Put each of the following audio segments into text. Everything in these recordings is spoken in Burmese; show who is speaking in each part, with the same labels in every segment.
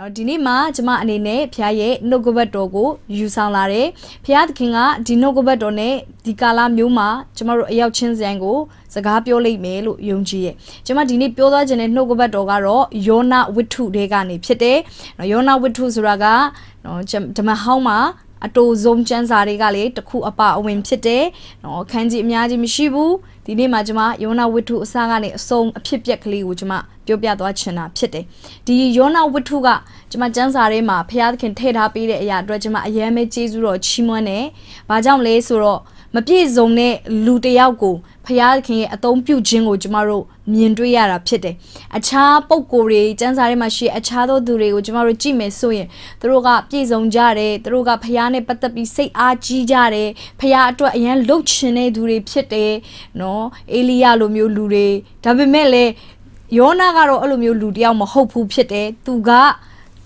Speaker 1: နော်ဒီနေ့မှာကျမအနေနဲ့ဖခင်ရဲ့နှုတ်ကပတ်တော်ကိုယူဆောင်လာတယ်ဖခင်သခင်ကဒီနှုတ်ကပတ်တော်နဲ့ဒီကာလမျိုးမှာကျမတို့အရောက်ချင်းစံကိုစကားပြောလိမ့်မယ်လို့ယုံကြည်ရဲ့ကျမဒီနေ့ပြောသွားခြင်းတဲ့နှုတ်ကပတ်တော်ကတော့ယောနာဝိထုတွေကနေဖြစ်တယ်နော်ယောနာဝိထုဆိုတာကနော်ဓမ္မဟောင်းမှာအတိုဆုံးကျန်းစာတွေကလည်းတစ်ခုအပအဝင်ဖြစ်တယ်။နော်ခန်းကြီးအများကြီးမရှိဘူး။ဒီနေ့မှာကျွန်မယောနာဝိထုအစားကနေအဆုံးအဖြစ်ပြက်ကလေးကိုကျွန်မပြောပြသွားချင်တာဖြစ်တယ်။ဒီယောနာဝိထုကကျွန်မကျန်းစာထဲမှာဖျားသခင်ထည့်ထားပေးတဲ့အရာအတွက်ကျွန်မအယမ်းပဲကျေးဇူးတော်ချီးမွမ်းတယ်။ဘာကြောင့်လဲဆိုတော့မပြည့်စုံတဲ့လူတယောက်ကိုဖရာသခင်ရဲ့အသုံးပြုခြင်းကိုကျမတို့မြင်တွေ့ရတာဖြစ်တယ်။အခြားပုံကိုယ်တွေစံစာထဲမှာရှိအခြားသောသူတွေကိုကျမတို့ကြည့်မယ်ဆိုရင်သူတို့ကပြည့်စုံကြတယ်သူတို့ကဖရာနဲ့ပတ်သက်ပြီးစိတ်အားကြီးကြတယ်ဖရာအတွက်အရန်လှုပ်ချင်တဲ့သူတွေဖြစ်တယ်နော်အေလိယလိုမျိုးလူတွေဒါပေမဲ့လည်းယောနာကတော့အဲ့လိုမျိုးလူတယောက်မဟုတ်ဘူးဖြစ်တယ်သူက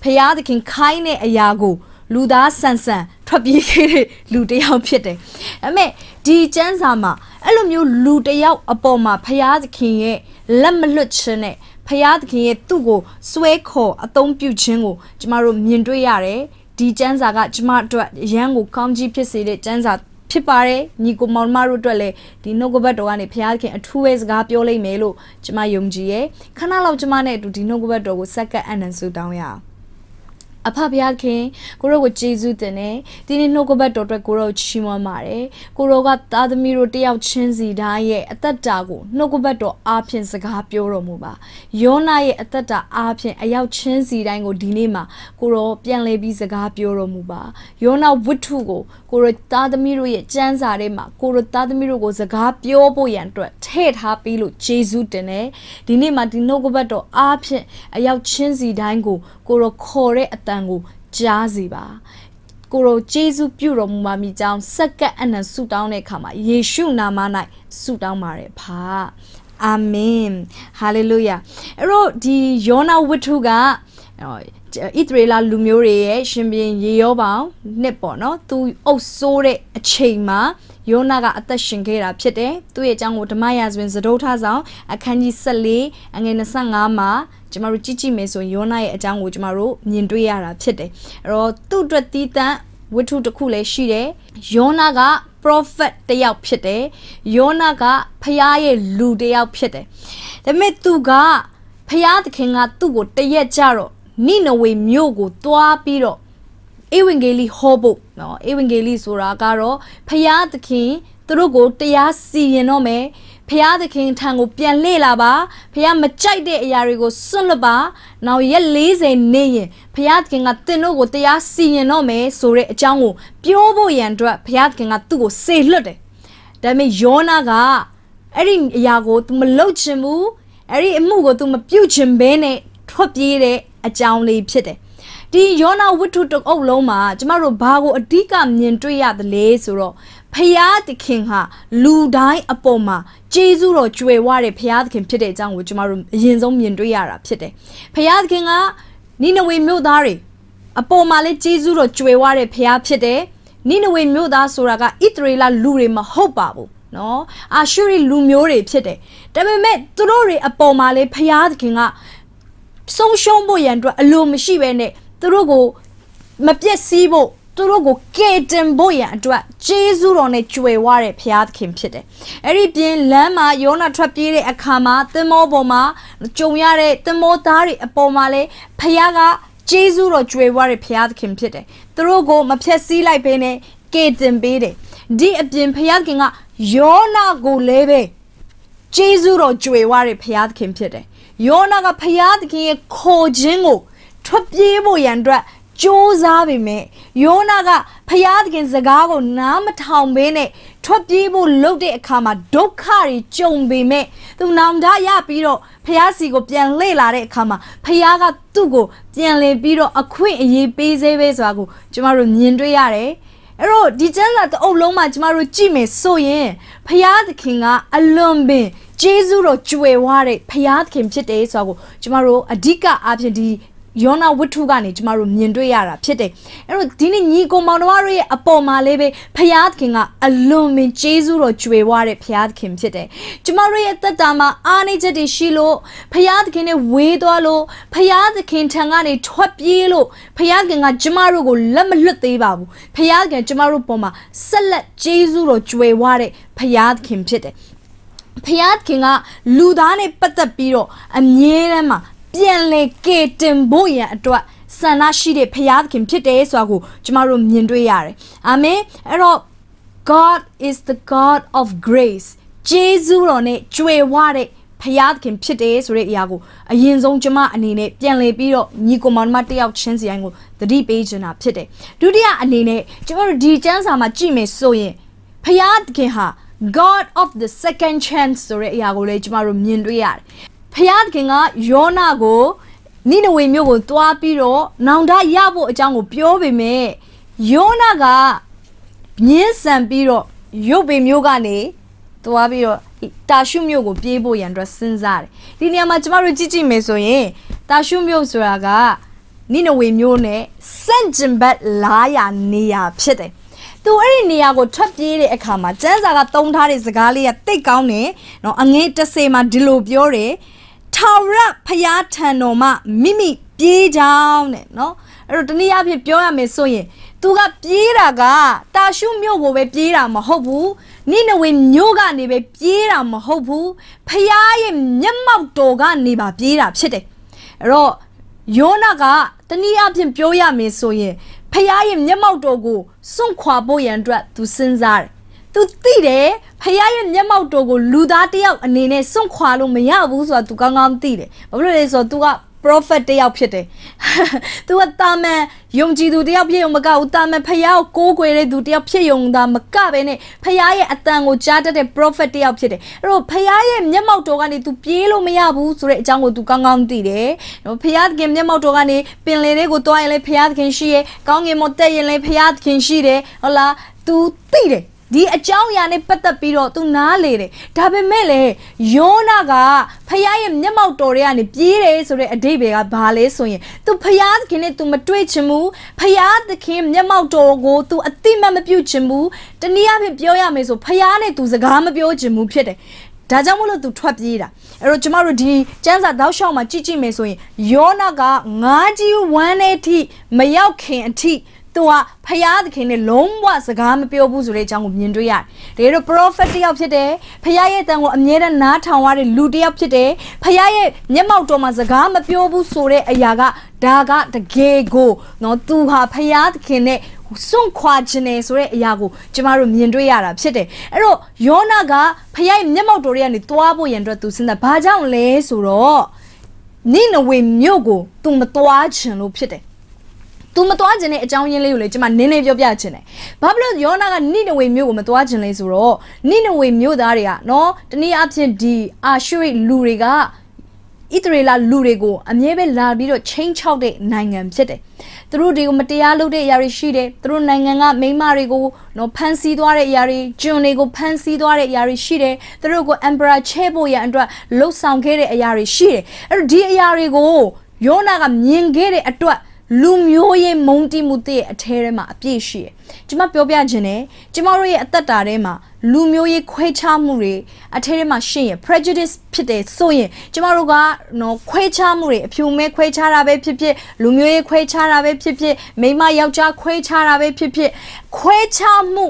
Speaker 1: ဖရာသခင်ခိုင်းတဲ့အရာကို လူသားဆန်ဆန်ထွက်ပြေးခဲ့တဲ့လူတယောက်ဖြစ်တယ်။ဒါပေမဲ့ဒီစံစာမှာအဲ့လိုမျိုးလူတယောက်အပေါ်မှာဖရာသခင်ရဲ့လက်မလွတ်ခြင်းနဲ့ဖရာသခင်ရဲ့သူ့ကိုစွဲခေါ်အသုံးပြုခြင်းကိုကျမတို့မြင်တွေ့ရတယ်။ဒီစံစာကကျမတို့ရန်ကိုကောင်းကြီးဖြစ်စေတဲ့စံစာဖြစ်ပါတယ်ညီကိုမောင်မတို့အတွက်လည်းဒီနှုတ်ကပတ်တော်ကနေဘုရားသခင်အထူးပဲစကားပြောလိမ့်မယ်လို့ကျမယုံကြည်ရယ်ခဏလောက်ကျမနဲ့အတူဒီနှုတ်ကပတ်တော်ကိုစက္ကန့်အနံဆူတောင်းရအောင်အဖဖခင်ခင်ကိုရောကိုကျေးဇူးတင်တယ်ဒီနေ့နှုတ်ကပတ်တော်အတွက်ကိုရောချီးမွမ်းပါတယ်ကိုရောကသားသမီးတို့တယောက်ချင်းစီတိုင်းရဲ့အသက်တာကိုနှုတ်ကပတ်တော်အားဖြင့်စကားပြောတော်မူပါယောနာရဲ့အသက်တာအားဖြင့်အယောက်ချင်းစီတိုင်းကိုဒီနေ့မှာကိုရောပြန်လဲပြီးစကားပြောတော်မူပါယောနာဝတ္ထုကိုကိုရောသားသမီးတို့ရဲ့စံစာထဲမှာကိုရောသားသမီးတို့ကိုစကားပြောဖို့ရန်အတွက်ထည့်ထားပြီးလို့ကျေးဇူးတင်တယ်ဒီနေ့မှာဒီနှုတ်ကပတ်တော်အားဖြင့်အယောက်ချင်းစီတိုင်းကိုကိုရောခေါ်တဲ့အတန်ကိုကြားစီပါကိုရောဂျေစုပြုတော်မူပါမိကြောင်းစက္ကပ်အနံဆုတောင်းတဲ့အခါမှာယေရှုနာမ၌ဆုတောင်းပါတယ်ဖာအာမင်ဟာလေလုယာအဲ့တော့ဒီယောနာဝတ္ထုကဣသရေလလူမျိုးတွေရဲ့ရှင်ဘင်ရေရောပေါင်နှစ်ပေါ့နော် သူအုပ်ဆိုးတဲ့အချိန်မှာယောနာကအသက်ရှင်ခဲ့တာဖြစ်တယ်သူ့ရဲ့အကြောင်းကိုဓမ္မရာဇဝင်သဒုဋ္ဌဆောင်အခန်းကြီး14အငယ်25မှာကျမတို့ကြည့်ကြည့်မယ်ဆိုရင်ယောနာရဲ့အကြောင်းကိုကျမတို့မြင်တွေ့ရတာဖြစ်တယ်အဲ့တော့သူ့အတွက်သီးသန့်ဝတ္ထုတစ်ခုလည်းရှိတယ်ယောနာက prophet တယောက်ဖြစ်တယ်ယောနာကဖျားရဲ့လူတယောက်ဖြစ်တယ်ဒါပေမဲ့သူကဖျားသခင်ကသူ့ကိုတရက်ကြတော့နိနဝေမြို့ကိုသွားပြီးတော့ဧဝံဂေလိဟောဖို့နော်ဧဝံဂေလိဆိုတာကတော့ဖျားသခင်သူတို့ကိုတရားစီရင်တော့မယ်ဖရာသခင်ထံကို ပြန်လေ့လာပါဖရာမကြိုက်တဲ့အရာတွေကိုစွန့်လွတ်ပါနောက်ရက်40နေရင်ဖရာသခင်ကတင်တို့ကိုတရားစီရင်တော့မယ်ဆိုတဲ့အကြောင်းကို ပြောဖို့ရန်အတွက်ဖရာသခင်ကသူ့ကိုစေလွတ်တယ်ဒါပေမဲ့ယောနာကအဲ့ဒီအရာကို तू မလုပ်ချင်ဘူးအဲ့ဒီအမှုကို तू မပြုတ်ချင်ဘဲနဲ့ထွက်ပြေးတဲ့အကြောင်းလေးဖြစ်တယ်ဒီယောနာဝတ္ထုတုပ်အုပ်လုံးမှာကျမတို့ဘာကိုအဓိကမြင်တွေ့ရသလဲဆိုတော့ဖရာသခင်ဟာလူတိုင်းအပေါ်မှာကျေးဇူးတော်ကြွယ်ဝတဲ့ဖရာသခင်ဖြစ်တဲ့အကြောင်းကိုကျမတို့အရင်ဆုံးမြင်တွေ့ရတာဖြစ်တယ်။ဖရာသခင်ကနိနဝေမြို့သားတွေအပေါ်မှာလည်းကျေးဇူးတော်ကြွယ်ဝတဲ့ဖရာဖြစ်တယ်။နိနဝေမြို့သားဆိုတာကဣသရေလလူတွေမဟုတ်ပါဘူး။နော်။အာရှုရိလူမျိုးတွေဖြစ်တယ်။ဒါပေမဲ့သူတို့တွေအပေါ်မှာလည်းဖရာသခင်ကဆုံးရှုံးဖို့ရန်အတွက်အလိုမရှိဘဲနဲ့သူတို့ကိုမပြည့်စည်ဖို့သူတို့ကိုကေတင်ဖို့ရန်အတွက်ဂျေဇုတော်နဲ့ကြွယ်ဝတဲ့ဘုရားသခင်ဖြစ်တယ်။အဲ့ဒီပြင်လမ်းမှာယောနာထွက်ပြေးတဲ့အခါမှာသင်္ဘောပေါ်မှာကြုံရတဲ့သင်္ဘောသားတွေအပေါ်မှာလည်းဘုရားကဂျေဇုတော်ကြွယ်ဝတဲ့ဘုရားသခင်ဖြစ်တယ်။သူတို့ကိုမဖျက်ဆီးလိုက်ဘဲနဲ့ကေတင်ပေးတယ်။ဒီအပြင်ဘုရားသခင်ကယောနာကိုလည်းပဲဂျေဇုတော်ကြွယ်ဝတဲ့ဘုရားသခင်ဖြစ်တယ်။ယောနာကဘုရားသခင်ရဲ့ခေါ်ခြင်းကိုထွက်ပြေးဖို့ရန်အတွက်စ조사ပေမဲ့ယောနာကဖျားသခင်စကားကိုနားမထောင်ဘဲနဲ့ထွက်ပြေးဖို့လုပ်တဲ့အခါမှာဒုက္ခတွေကြုံပေမဲ့သူနောင်တရပြီးတော့ဖျားစီကိုပြန်လှည့်လာတဲ့အခါမှာဖျားကသူ့ကိုပြန်လည်ပြီးတော့အခွင့်အရေးပေးစေပဲဆိုတာကိုကျမတို့မြင်တွေ့ရတယ်အဲ့တော့ဒီကျမ်းစာတအုပ်လုံးမှာကျမတို့ကြည့်မယ်ဆိုရင်ဖျားသခင်ကအလွန်ပင်ကျေးဇူးတော်ကြွယ်ဝတဲ့ဖျားသခင်ဖြစ်တယ်ဆိုတာကိုကျမတို့အဓိကအားဖြင့်ဒီယောနာဝတ္ထုကနေကျမတို့မြင်တွေ့ရတာဖြစ်တယ်အဲ့တော့ဒီနေ့ညီကိုမောင်နှမတို့ရဲ့အပေါ်မှာလေးပဲဖရာသခင်ကအလွန်မင်းကျေးဇူးတော်ကြွယ်ဝတဲ့ဖရာသခင်ဖြစ်တယ်ကျမတို့ရဲ့သက်တာမှာအားနည်းချက်တွေရှိလို့ဖရာသခင်နဲ့ဝေးသွားလို့ဖရာသခင်ထံကနေထွက်ပြေးလို့ဖရာသခင်ကကျမတို့ကိုလက်မလွတ်သေးပါဘူးဖရာသခင်ကျမတို့ပေါ်မှာဆက်လက်ကျေးဇူးတော်ကြွယ်ဝတဲ့ဖရာသခင်ဖြစ်တယ်ဖျားခင်ကလူသားနဲ့ပတ်သက်ပြီးတော့အမြဲတမ်းမှာပြန်လဲကေတင်ဖို့ရန်အတွက်ဆန္ဒရှိတဲ့ဖရာသခင်ဖြစ်တယ်ဆိုတာကိုကျမတို့မြင်တွေ့ရတယ်အာမင်အဲ့တော့ God is the God of grace ဂျေဇုတော်နဲ့ကြွယ်ဝတဲ့ဖရာသခင်ဖြစ်တယ်ဆိုတဲ့အရာကိုအရင်ဆုံးကျမအနေနဲ့ပြန်လည်ပြီးတော့ညီကောင်မတို့တယောက်ချင်းစီတိုင်းကိုသတိပေးချင်တာဖြစ်တယ်ဒုတိယအနေနဲ့ကျမတို့ဒီကျမ်းစာမှာကြည့်မယ်ဆိုရင်ဖရာသခင်ဟာ God of the second chance ဆိုတဲ့အရာကိုလည်းကျမတို့မြင်တွေ့ရတယ်ဖျားသခင်ကယောနာကိုနိနဝေမြို့ကိုတွားပြီးတော့နောင်တရဖို့အကြောင်းကိုပြောပေမဲ့ယောနာကငင်းဆန်ပြီးတော့ရုပ်ပေမျိုးကနေသွားပြီးတော့တာရှုမျိုးကိုပြေးဖို့ရန်အတွက်စဉ်းစားတယ်ဒီနေရာမှာကျမတို့ကြည့်ကြည့်မယ်ဆိုရင်တာရှုမျိုးဆိုတာကနိနဝေမျိုးနဲ့စန့်ကျင်ဘက်လာရာနေရာဖြစ်တယ်သူအဲ့ဒီနေရာကိုထွက်ပြေးတဲ့အခါမှာကျန်းစာကတုံးထားတဲ့စကားလေးကတိတ်ကောင်းတယ်နော်အငဲတဆေမှာဒီလိုပြောတယ်ထာဝရဖျားထံတော်မှမိမိပြေးကြောင်းတဲ့နော်အဲ့တော့တနည်းအားဖြင့်ပြောရမယ်ဆိုရင်သူကပြေးတာကတာရှုမြို့ကိုပဲပြေးတာမဟုတ်ဘူးနိနဝေမြို့ကနေပဲပြေးတာမဟုတ်ဘူးဖျားရဲ့မျက်မှောက်တော်ကနေပါပြေးတာဖြစ်တယ်အဲ့တော့ယောနာကတနည်းအားဖြင့်ပြောရမယ်ဆိုရင်ဖျားရဲ့မျက်မှောက်တော်ကိုစွန့်ခွာဖို့ရန်အတွက်သူစဉ်းစားတယ်သူသိတယ်ဖခင်ရဲ့မျက်မှောက်တော်ကိုလူသားတယောက်အနေနဲ့စွန့်ခွာလို့မရဘူးဆိုတာသူကောင်းကောင်းသိတယ်ဘာဖြစ်လို့လဲဆိုတော့ तू က prophet တယောက်ဖြစ်တယ်။ तू ကတာမန်ယုံကြည်သူတယောက်ဖြစ်ရုံမကဘူး။တာမန်ဖယားကိုကိုးကွယ်တဲ့သူတယောက်ဖြစ်ရုံသာမကဘဲနဲ့ဖယားရဲ့အတန်ကိုကြားတတ်တဲ့ prophet တယောက်ဖြစ်တယ်။အဲ့တော့ဖယားရဲ့မျက်မှောက်တော်ကနေ तू ပြေးလို့မရဘူးဆိုတဲ့အကြောင်းကို तू ကောင်းကောင်းသိတယ်။နော်ဖယားသခင်မျက်မှောက်တော်ကနေပင်လယ်လေးကိုတွားရင်လည်းဖယားသခင်ရှိရဲ။ကောင်းကင်မောတက်ရင်လည်းဖယားသခင်ရှိတယ်။ဟုတ်လား။ तू သိတယ်ဒီအကြောင်းအရာနဲ့ပတ်သက်ပြီးတော့သူနားလေတယ်ဒါပေမဲ့လေယောနာကဖခင်ရဲ့မျက်မှောက်တော်တွေကနေပြေးတယ်ဆိုတဲ့အဓိပ္ပာယ်ကဘာလဲဆိုရင် तू ဖခင်သခင်နဲ့ तू မတွေ့ချင်ဘူးဖခင်သခင်မျက်မှောက်တော်ကို तू အတိမတ်မပြုတ်ချင်ဘူးတနည်းအားဖြင့်ပြောရမယ်ဆိုဖခင်နဲ့ तू စကားမပြောချင်ဘူးဖြစ်တယ်ဒါကြောင့်မလို့သူထွက်ပြေးတာအဲ့တော့ကျမတို့ဒီစံစာတောက်လျှောက်မှာကြည့်ကြည့်မယ်ဆိုရင်ယောနာကငါးကြီးဝမ်းတဲ့အထိမရောက်ခင်အထိသူကဖယားသခင်နဲ့လုံးဝစကားမပြောဘူးဆိုတဲ့အကြောင်းကိုမြင်တွေ့ရတယ်။ဒါကတော့ prophet တယောက်ဖြစ်တယ်။ဖယားရဲ့တန်ကိုအမြဲတမ်းနားထောင်ရတဲ့လူတယောက်ဖြစ်တယ်။ဖယားရဲ့မျက်မှောက်တော်မှာစကားမပြောဘူးဆိုတဲ့အရာကဒါကတကယ်ကို နော်သူဟာဖယားသခင်နဲ့စွန့်ခွာခြင်းနဲ့ဆိုတဲ့အရာကိုကျမတို့မြင်တွေ့ရတာဖြစ်တယ်။အဲ့တော့ယောနာကဖယားရဲ့မျက်မှောက်တော်တွေကနေသွားဖို့ရန်အတွက်သူစဉ်းစားဘာကြောင့်လဲဆိုတော့နိနဝေမြို့ကိုသူမသွားခြင်းလို့ဖြစ်တယ်သူမသွားခြင်းတဲ့အကြောင်းရင်းလေးကိုလေကျွန်မနင်းနေပြောပြခြင်းတယ်။ဘာဖြစ်လို့ယောနာကနိနဝေမြို့ကိုမသွားခြင်းလဲဆိုတော့နိနဝေမြို့သားတွေကနော်တနည်းအားဖြင့်ဒီအာရှုရိလူတွေကဣသရေလလူတွေကိုအမြဲပဲလာပြီးတော့ချင်းချောက်တဲ့နိုင်ငံဖြစ်တယ်။သူတို့တွေကိုမတရားလုပ်တဲ့အရာတွေရှိတယ်။သူတို့နိုင်ငံကမိမတွေကိုနော်ဖမ်းဆီးသွားတဲ့အရာတွေ၊ကျွန်တွေကိုဖမ်းဆီးသွားတဲ့အရာတွေရှိတယ်။သူတို့ကို emperor ချဲ့ဖို့ရန်အတွက်လှုပ်ဆောင်ခဲ့တဲ့အရာတွေရှိတယ်။အဲ့တော့ဒီအရာတွေကိုယောနာကမြင်ခဲ့တဲ့အတွက်လူမျိုးရေးမုံတိမှုတဲ့အထဲထဲမှာအပြည့်ရှိတယ်။ကျမပြောပြခြင်းနဲ့ကျမတို့ရဲ့အသက်တာထဲမှာ လူမျိုးရေးခွဲခြားမှုတွေအထဲထဲမှာရှင်းရ prejudice ဖြစ်တယ်ဆိုရင် ကျမတို့ကနော်ခွဲခြားမှုတွေအဖြူမဲခွဲခြားတာပဲဖြစ်ဖြစ်လူမျိုးရေးခွဲခြားတာပဲဖြစ်ဖြစ်မိမယောက်ျားခွဲခြားတာပဲဖြစ်ဖြစ်ခွဲခြားမှု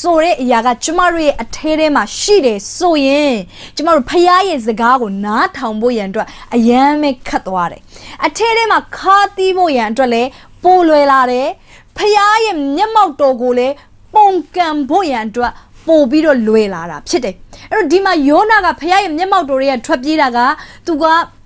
Speaker 1: ဆိုတဲ့အရာကကျမတို့ရဲ့အထဲထဲမှာရှိတယ်ဆိုရင်ကျမတို့ဖခင်ရဲ့စကားကိုနားထောင်ဖို့ရန်အတွက်အယမ်းပဲခတ်သွားတယ်အထဲထဲမှာခါတီးဖို့ရန်အတွက်လည်းပိုလွယ်လာတယ်ဖခင်ရဲ့မျက်မှောက်တော်ကိုလည်းပုံကံဖို့ရန်အတွက်ပို့ပြီးတော့လွယ်လာတာဖြစ်တယ်အဲ့တော့ဒီမှာယောနာကဖခင်ရဲ့မျက်မှောက်တော်ရဲ့ထွက်ပြေးတာကသူက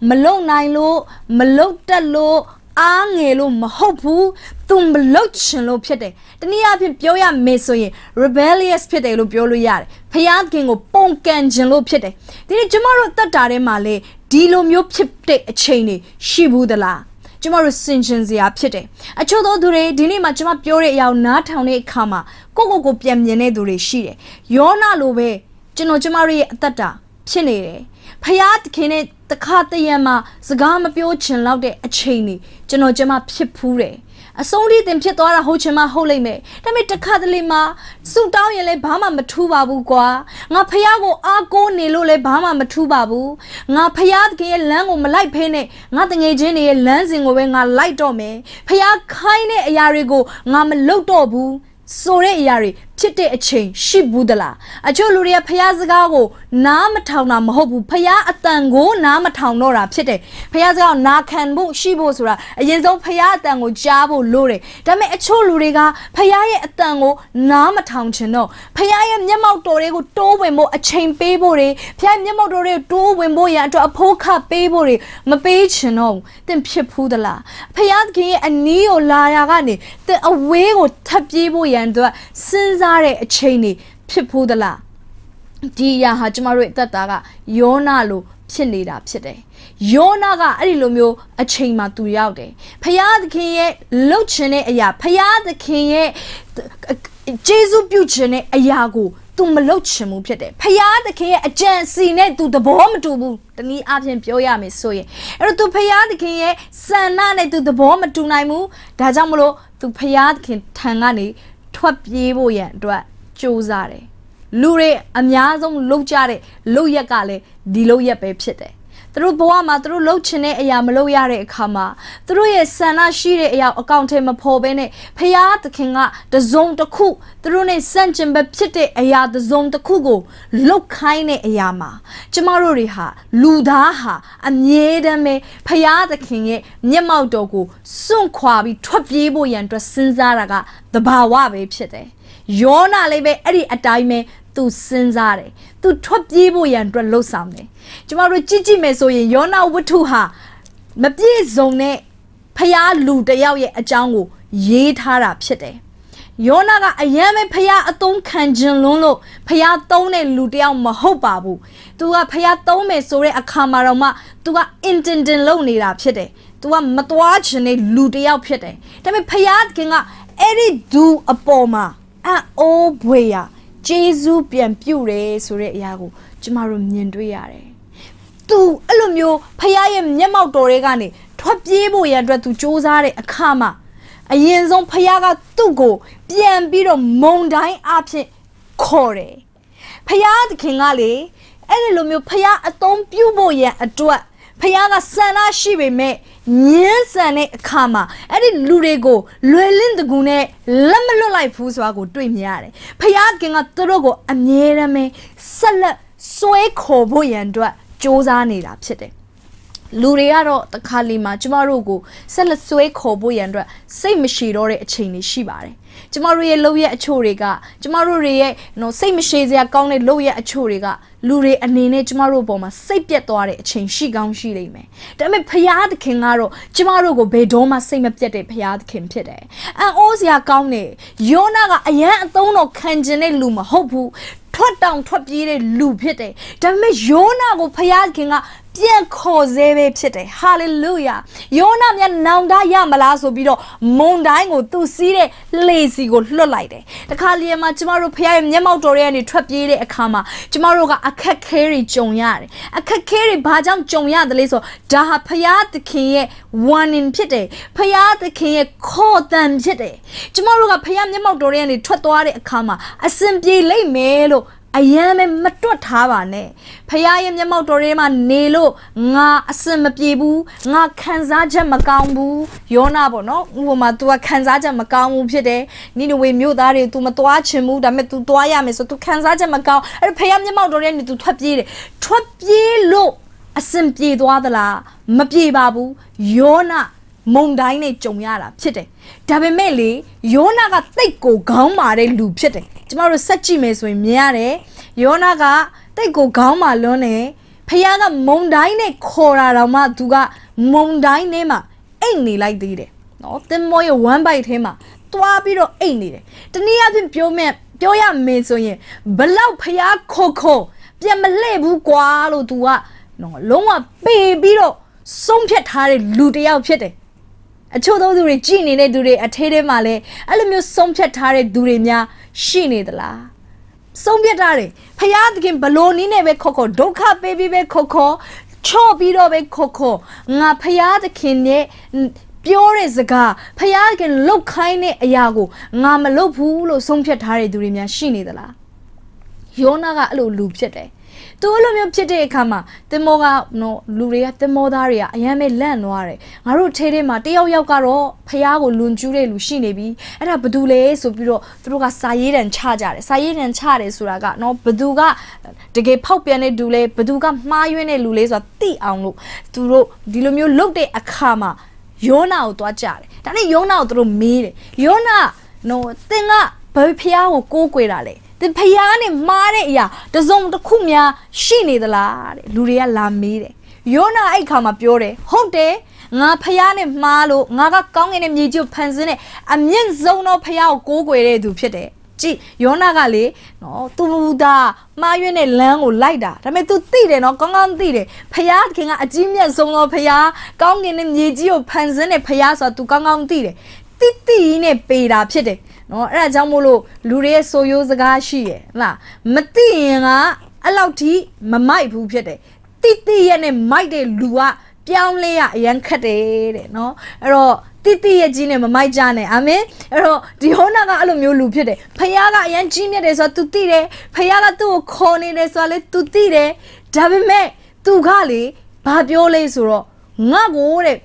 Speaker 1: မလုံနိုင်လို့မလုံတက်လို့အားငယ်လို့ မဟုတ်ဘူးသူမလုပ်ချင်လို့ဖြစ်တယ်တနည်းအားဖြင့်ပြောရမယ်ဆိုရင် rebellious ဖြစ်တယ်လို့ပြောလို့ရတယ်ဖျားခင်ကိုပုံကန်ချင်လို့ဖြစ်တယ်ဒီနေ့ကျမတို့တက်တာထဲမှာလေဒီလိုမျိုးဖြစ်တဲ့အချိန်တွေရှိဘူးသလားကျမတို့စင်ကျင်စရာဖြစ်တယ်။အချို့သောသူတွေဒီနေ့မှကျမပြောတဲ့အရာကိုနားထောင်တဲ့အခါမှာကိုကိုကိုပြန်မြင်တဲ့သူတွေရှိတယ်။ယောနာလိုပဲကျွန်တော်ကျမတို့ရဲ့အသက်တာဖြစ်နေတယ်။ဖယားသခင်နဲ့တခါတရံမှာ စကားမပြောချင်တော့တဲ့အချိန်တွေကျွန်တော်ကျမဖြစ်ဖူးတယ်အဆုံးထိတင်ဖြစ်သွားတာဟုတ်ချင်မှဟုတ်လိမ့်မယ်ဒါပေမဲ့တခါတလေမှာဆူတောင်းရင်လည်းဘာမှမထူးပါဘူးကွာငါဖះကိုအားကိုးနေလို့လည်းဘာမှမထူးပါဘူးငါဖះသခင်ရဲ့လမ်းကိုမလိုက်ဖဲနဲ့ငါတငယ်ချင်းတွေရဲ့လမ်းစဉ်ကိုပဲငါလိုက်တော့မယ်ဖះခိုင်းတဲ့အရာတွေကိုငါမလုပ်တော့ဘူးဆိုတဲ့အရာတွေချစ်တဲ့အချိန်ရှိဘူးသလားအချို့လူတွေကဖះစကားကိုနားမထောင်တာမဟုတ်ဘူးဖះအတန်ကိုနားမထောင်တော့တာဖြစ်တယ်ဖះစကားကိုနာခံဖို့ရှိဖို့ဆိုတာအရင်ဆုံးဖះအတန်ကိုကြားဖို့လိုတယ်ဒါပေမဲ့အချို့လူတွေကဖះရဲ့အတန်ကိုနားမထောင်ချင်တော့ဖះရဲ့မျက်မှောက်တော်တွေကိုတိုးဝင်ဖို့အချိန်ပေးဖို့တွေဖះမျက်မှောက်တော်တွေကိုတိုးဝင်ဖို့ရန်အတွက်အဖို့ခပေးဖို့တွေမပေးချင်တော့ဘူးသင်ဖြစ်ဖူးသလားဖះခင်ရဲ့အနီးကိုလာရာကနေသင်အဝေးကိုထပ်ပြေးဖို့ရန်အတွက်စဉ်းစားစားတဲ့အချိန်တွေဖြစ်ဖို့သလားဒီအရာဟာကျမတို့ရဲ့အသက်တာကယောနာလို့ဖြစ်နေတာဖြစ်တယ်။ယောနာကအဲ့ဒီလိုမျိုး အချိန်မှသူရောက်တယ်။ဖယားသခင်ရဲ့လှုပ်ခြင်းတဲ့အရာဖယားသခင်ရဲ့ဂျေဇုပြုခြင်းတဲ့အရာကိုသူမလှုပ်ခြင်းမှုဖြစ်တယ်။ဖယားသခင်ရဲ့အကြံစီနဲ့သူသဘောမတူဘူး။တနည်းအားဖြင့်ပြောရမယ်ဆိုရင်အဲ့တော့သူဖယားသခင်ရဲ့စံနာနဲ့သူသဘောမတူနိုင်ဘူး။ဒါကြောင့်မလို့သူဖယားသခင်ထံကနေထွက်ပြေးဖို့ရန်အတွက်စူးစမ်းတယ်လူတွေအများဆုံးလှုပ်ကြတဲ့လှုပ်ရက်ကလည်းဒီလှုပ်ရက်ပဲဖြစ်တယ်သူတို့ဘဝမှာသူတို့လှုပ်ချင်တဲ့အရာမလုပ်ရတဲ့အခါမှာသူတို့ရဲ့ဆန္ဒရှိတဲ့အရာအကောင့်ထဲမပေါ်ဘဲနဲ့ဖရာသခင်ကတစုံတစ်ခုသူတို့နဲ့ဆန့်ကျင်ဘက်ဖြစ်တဲ့အရာတစုံတစ်ခုကိုလှုပ်ခိုင်းတဲ့အရာမှာကျမတို့တွေဟာလူသားဟာအမြဲတမ်းပဲဖရာသခင်ရဲ့မျက်မှောက်တော်ကိုစွန့်ခွာပြီးထွက်ပြေးဖို့ရန်အတွက်စဉ်းစားတာကသဘာဝပဲဖြစ်တယ်ယောနာလည်းပဲအဲ့ဒီအတိုင်းပဲသူစဉ်းစားတယ်သူထွက်ပြေးဖို့ရန်အတွက်လှုပ်ဆောင်တယ်ကျမတို့ကြည့်ကြည့်မယ်ဆိုရင်ယောနာဝတ္ထုဟာမပြည့်စုံတဲ့ဖျားလူတယောက်ရဲ့အကြောင်းကို ရေးထားတာဖြစ်တယ်ယောနာကအယံပဲဖះအသုံးခံခြင်းလွန်းလို့ဖះသုံးတဲ့လူတယောက်မဟုတ်ပါဘူး။ तू ကဖះသုံးမယ်ဆိုတဲ့အခါမှာတော့မှ तू က intending လုပ်နေတာဖြစ်တယ်။ तू ကမသွားခြင်းတဲ့လူတယောက်ဖြစ်တယ်။ဒါပေမဲ့ဖះခင်ကအဲ့ဒီ do အပေါ်မှာအအိုးဘွေရာကျေးဇူးပြန်ပြုတယ်ဆိုတဲ့အရာကို ကျမတို့မြင်တွေ့ရတယ်။ तू အဲ့လိုမျိုးဖခင်ရဲ့မျက်မှောက်တော်တွေကနေထွက်ပြေးဖို့ရန်အတွက် तू စူးစမ်းတဲ့အခါမှာအရင်ဆုံးဖခင်ကသူ့ကို ပြန်ပြီးတော့မုံတိုင်းအဖြစ်ခေါ်တယ်။ဖခင်သခင်ကလေအဲ့ဒီလိုမျိုးဖခင်အသုံးပြုဖို့ရန်အတွက်ဖခင်ကဆန္ဒရှိပေမဲ့ညင်းဆန်တဲ့အခါမှာအဲ့ဒီလူတွေကိုလွယ်လင့်တကူနဲ့လက်မလွတ်လိုက်ဘူးဆိုတာကိုတွေ့မြင်ရတယ်။ဖယားခင်ကသူတို့ကိုအမြဲတမ်းပဲဆက်လက်စွဲခေါ်ဖို့ရန်အတွက်စ조사နေတာဖြစ်တယ်။လူတွေကတော့တခါလီမှာကျမတို့ကိုဆက်လက်ဆွဲခေါ်ဖို့ရန်အတွက်စိတ်မရှိတော့တဲ့အချိန်တွေရှိပါတယ်။ကျမတို့ရဲ့လုပ်ရအချို့တွေကကျမတို့တွေရဲ့နော်စိတ်မရှိစရာကောင်းတဲ့လုပ်ရအချို့တွေကလူတွေအနေနဲ့ကျမတို့အပေါ်မှာစိတ်ပြက်သွားတဲ့အချိန်ရှိကောင်းရှိလိမ့်မယ်။ဒါပေမဲ့ဖရာသခင်ကတော့ကျမတို့ကိုဘယ်တော့မှစိတ်မပြက်တဲ့ဖရာသခင်ဖြစ်တယ်။အံ့ဩစရာကောင်းတယ်။ယောနာကအရန်အသုံးတော်ခံကျင်တဲ့လူမဟုတ်ဘူး။ထွက်တောင်ထွက်ပြေးတဲ့လူဖြစ်တယ်။ဒါပေမဲ့ယောနာကို ဖရာသခင်ကပြန်ခေါ်စေပဲဖြစ်တယ်ဟာလေလုယာယောနာမြတ်နောင်တရမလားဆိုပြီးတော့မုန်တိုင်းကို သူစီးတဲ့လေစီကိုလွတ်လိုက်တယ်တခါလျေမှာကျမတို့ဖခင်ရဲ့မျက်မှောက်တော်ရဲ့ကနေထွက်ပြေးတဲ့အခါမှာကျမတို့ကအခက်ခဲတွေကြုံရတယ်အခက်ခဲတွေဘာကြောင့်ကြုံရတယ်လဲဆိုတော့ဒါဟာဖရာသခင်ရဲ့ warning ဖြစ်တယ်ဖရာသခင်ရဲ့ခေါ်တန်ဖြစ်တယ်ကျမတို့ကဖရာမျက်မှောက်တော်ထဲကနေထွက်သွားတဲ့အခါမှာအစဉ်ပြေလိမ့်မယ်လို့အယမ်းပဲမတွတ်ထားပါနဲ့ဖះရဲ့မျက်မှောက်တော်ထဲမှာ နေလို့ငါအစင်မပြေဘူးငါခံစားချက်မကောင်းဘူးယောနာပေါ့နော်ဥပမာ तू ကခံစားချက်မကောင်းဘူးဖြစ်တယ်နိနဝေမြို့သားတွေ तू မသွားချင်ဘူးဒါပေမဲ့ तू သွားရမယ်ဆို तू ခံစားချက်မကောင်းအဲ့ဖះမျက်မှောက်တော်ထဲနေ तू ထွက်ပြေးတယ်ထွက်ပြေးလို့အစင်ပြေသွားသလားမပြေပါဘူးယောနာမုံတိုင်းနဲ့ကြုံရတာဖြစ်တယ်ဒါပေမဲ့လေယောနာကတိတ်ကိုခေါင်းမာတဲ့လူဖြစ်တယ်ကျမတို့စက်ကြည့်မယ်ဆိုရင်မြင်ရတယ်ယောနာကတိတ်ကိုခေါင်းမာလွန်းတယ်ဖခင်ကမုံတိုင်းနဲ့ခေါ်တာတော့မှသူကမုံတိုင်းထဲမှာအိတ်နေလိုက်သေးတယ်နော်သင်မောရဲ့1 byte ထဲမှာတွားပြီးတော့အိတ်နေတယ်တနည်းအားဖြင့်ပြောမယ်ပြောရမယ်ဆိုရင်ဘလောက်ဖျားခိုခိုပြန်မလှည့်ဘူးကွာလို့ तू ကနော်လုံးဝပေပြီးတော့ဆုံးဖြတ်ထားတဲ့လူတယောက်ဖြစ်တယ်အချို့သောသူတွေကြည်နေတဲ့သူတွေအထဲထဲမှာလည်းအဲ့လိုမျိုးဆုံးဖြတ်ထားတဲ့သူတွေများရှိနေသလားဆုံးဖြတ်ထားတယ်ဖရာသခင်ဘလို့နည်းနဲ့ပဲခေါ်ခေါ်ဒုက္ခပေးပြီးပဲခေါ်ခေါ်ချော့ပြီးတော့ပဲခေါ်ခေါ်ငါဖရာသခင်ရဲ့ပြောတဲ့စကားဖရာသခင်လှုပ်ခိုင်းတဲ့အရာကိုငါမလုပ်ဘူးလို့ဆုံးဖြတ်ထားတဲ့သူတွေများရှိနေသလားယောနာကအဲ့လိုလူဖြစ်တယ်သူအဲ့လိုမျိုးဖြစ်တဲ့အခါမှာတင်မောကနော်လူတွေကတင်မောသားတွေကအရန်ပဲလန့်သွားတယ်ငါတို့ထဲထဲမှာတယောက်ယောက်ကတော့ဖះကိုလွန်ကျူးတဲ့လူရှိနေပြီအဲ့ဒါဘသူလဲဆိုပြီးတော့သူတို့ကစာရေးတန်ချကြတယ်စာရေးတန်ချတယ်ဆိုတာကနော်ဘသူကတကယ်ဖောက်ပြန်တဲ့လူလဲဘသူကမှားယွင်းတဲ့လူလဲဆိုတာသိအောင်လို့သူတို့ဒီလိုမျိုးလုပ်တဲ့အခါမှာယောနာကိုသွားကြတယ်ဒါနဲ့ယောနာကိုသူတို့မေးတယ်ယောနာနော်တင်ကဘယ်ဖះကိုကိုးကွယ်တာလဲသင်ဖျားနဲ့မားတဲ့အရာတစုံတစ်ခုများ ရှိနေသလားတဲ့လူတွေကလာမေးတယ်ယောနာအဲ့ခါမှာပြောတယ်ဟုတ်တယ်ငါဖျားနဲ့မှားလို့ငါကကောင်းကင်နဲ့မြေကြီးကိုဖန်ဆင်းတဲ့အမြင့်ဆုံးသောဖျားကိုကိုးကွယ်တဲ့သူဖြစ်တယ်ကြည့်ယောနာကလေနော်သူဒါမှားရွေးတဲ့လမ်းကိုလိုက်တာဒါပေမဲ့ तू သိတယ်နော်ကောင်းကောင်းသိတယ်ဖျားခင်ကအကြီးမြတ်ဆုံးသောဖျားကောင်းကင်နဲ့မြေကြီးကိုဖန်ဆင်းတဲ့ဖျားဆိုတာ तू ကောင်းကောင်းသိတယ်တိတိနဲ့ပေတာဖြစ်တယ်နော်အဲ့ဒါကြောင့်မို့လို့လူတွေရဲ့ဆိုရိုးစကားရှိရယ်ဟလားမသိရင်ကအဲ့လောက်ထိမမိုက်ဘူးဖြစ်တယ်တိတိရဲ့နဲ့မိုက်တဲ့လူကပြောင်းလဲရအရန်ခတ်တယ်တဲ့နော်အဲ့တော့တိတိရဲ့ကြီးနဲ့မမိုက်ကြနဲ့အာမင်အဲ့တော့ဒီဟောနာကအဲ့လိုမျိုးလူဖြစ်တယ်ဖခင်ကအရန်ကြီးမြတ်တယ်ဆိုတာ तू သိတယ်ဖခင်ကသူ့ကိုခေါ်နေတယ်ဆိုတာလေ तू သိတယ်ဒါပေမဲ့ तू ကလေဘာပြောလဲဆိုတော့ငါ့ကိုတဲ့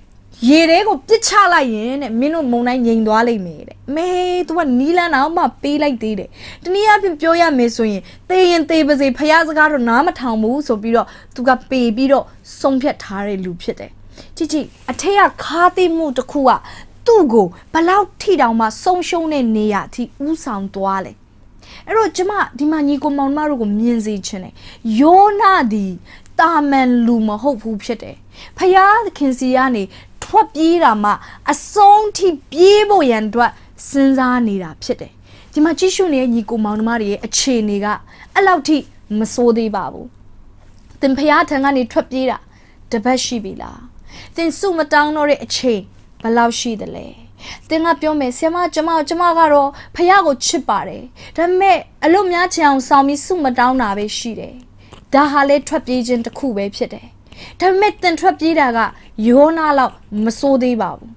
Speaker 1: ရေတွေကိုပစ်ချလိုက်ရင်တဲ့မင်းတို့မုံတိုင်းငြိမ်သွားလိမ့်မယ်တဲ့မေး तू ကနီလန်းအောင်မှပေးလိုက်သေးတယ်တနည်းအားဖြင့်ပြောရမယ်ဆိုရင်သေရင်သေပါစေဖះစကားတော့နားမထောင်ဘူးဆိုပြီးတော့ तू ကပေပြီးတော့ဆုံးဖြတ်ထားတဲ့လူဖြစ်တယ်ကြည့်ကြည့်အထက်ကခါသိမှုတစ်ခုကသူ့ကိုဘလောက်ထိတောင်မှဆုံးရှုံးတဲ့နေရာအထိဥဆောင်သွားလဲအဲ့တော့ကျမဒီမှာညီကိုမောင်မတို့ကိုမြင်စေချင်တယ်ယောနာဒီတာမန်လူမဟုတ်ဘူးဖြစ်တယ်ဖယားခင်စီကနေထွက်ပြေးတာမှအဆုံးထိပြေးဖို့ရန်အတွက်စဉ်းစားနေတာဖြစ်တယ်ဒီမှာကြည့်ရှုနေတဲ့ညီကိုမောင်နှမတွေရဲ့အခြေအနေကအဲ့လောက်ထိမဆိုးသေးပါဘူးသင်ဖျားထံကနေထွက်ပြေးတာတပတ်ရှိပြီလားသင်စုမတောင်းတော့တဲ့အချိန်ဘယ်လောက်ရှိသလဲသင်ကပြောမယ်ဆရာမကျမကျမကတော့ဖះကိုချစ်ပါတယ်ဒါပေမဲ့အလို့များချင်အောင်ဆောင်ပြီးစုမတောင်းတာပဲရှိတယ်ဒါဟာလဲထွက်ပြေးခြင်းတစ်ခုပဲဖြစ်တယ်ဒါပေမဲ့တင်ထွက်ပြေးတာကယောနာလောက်မဆိုးသေးပါဘူး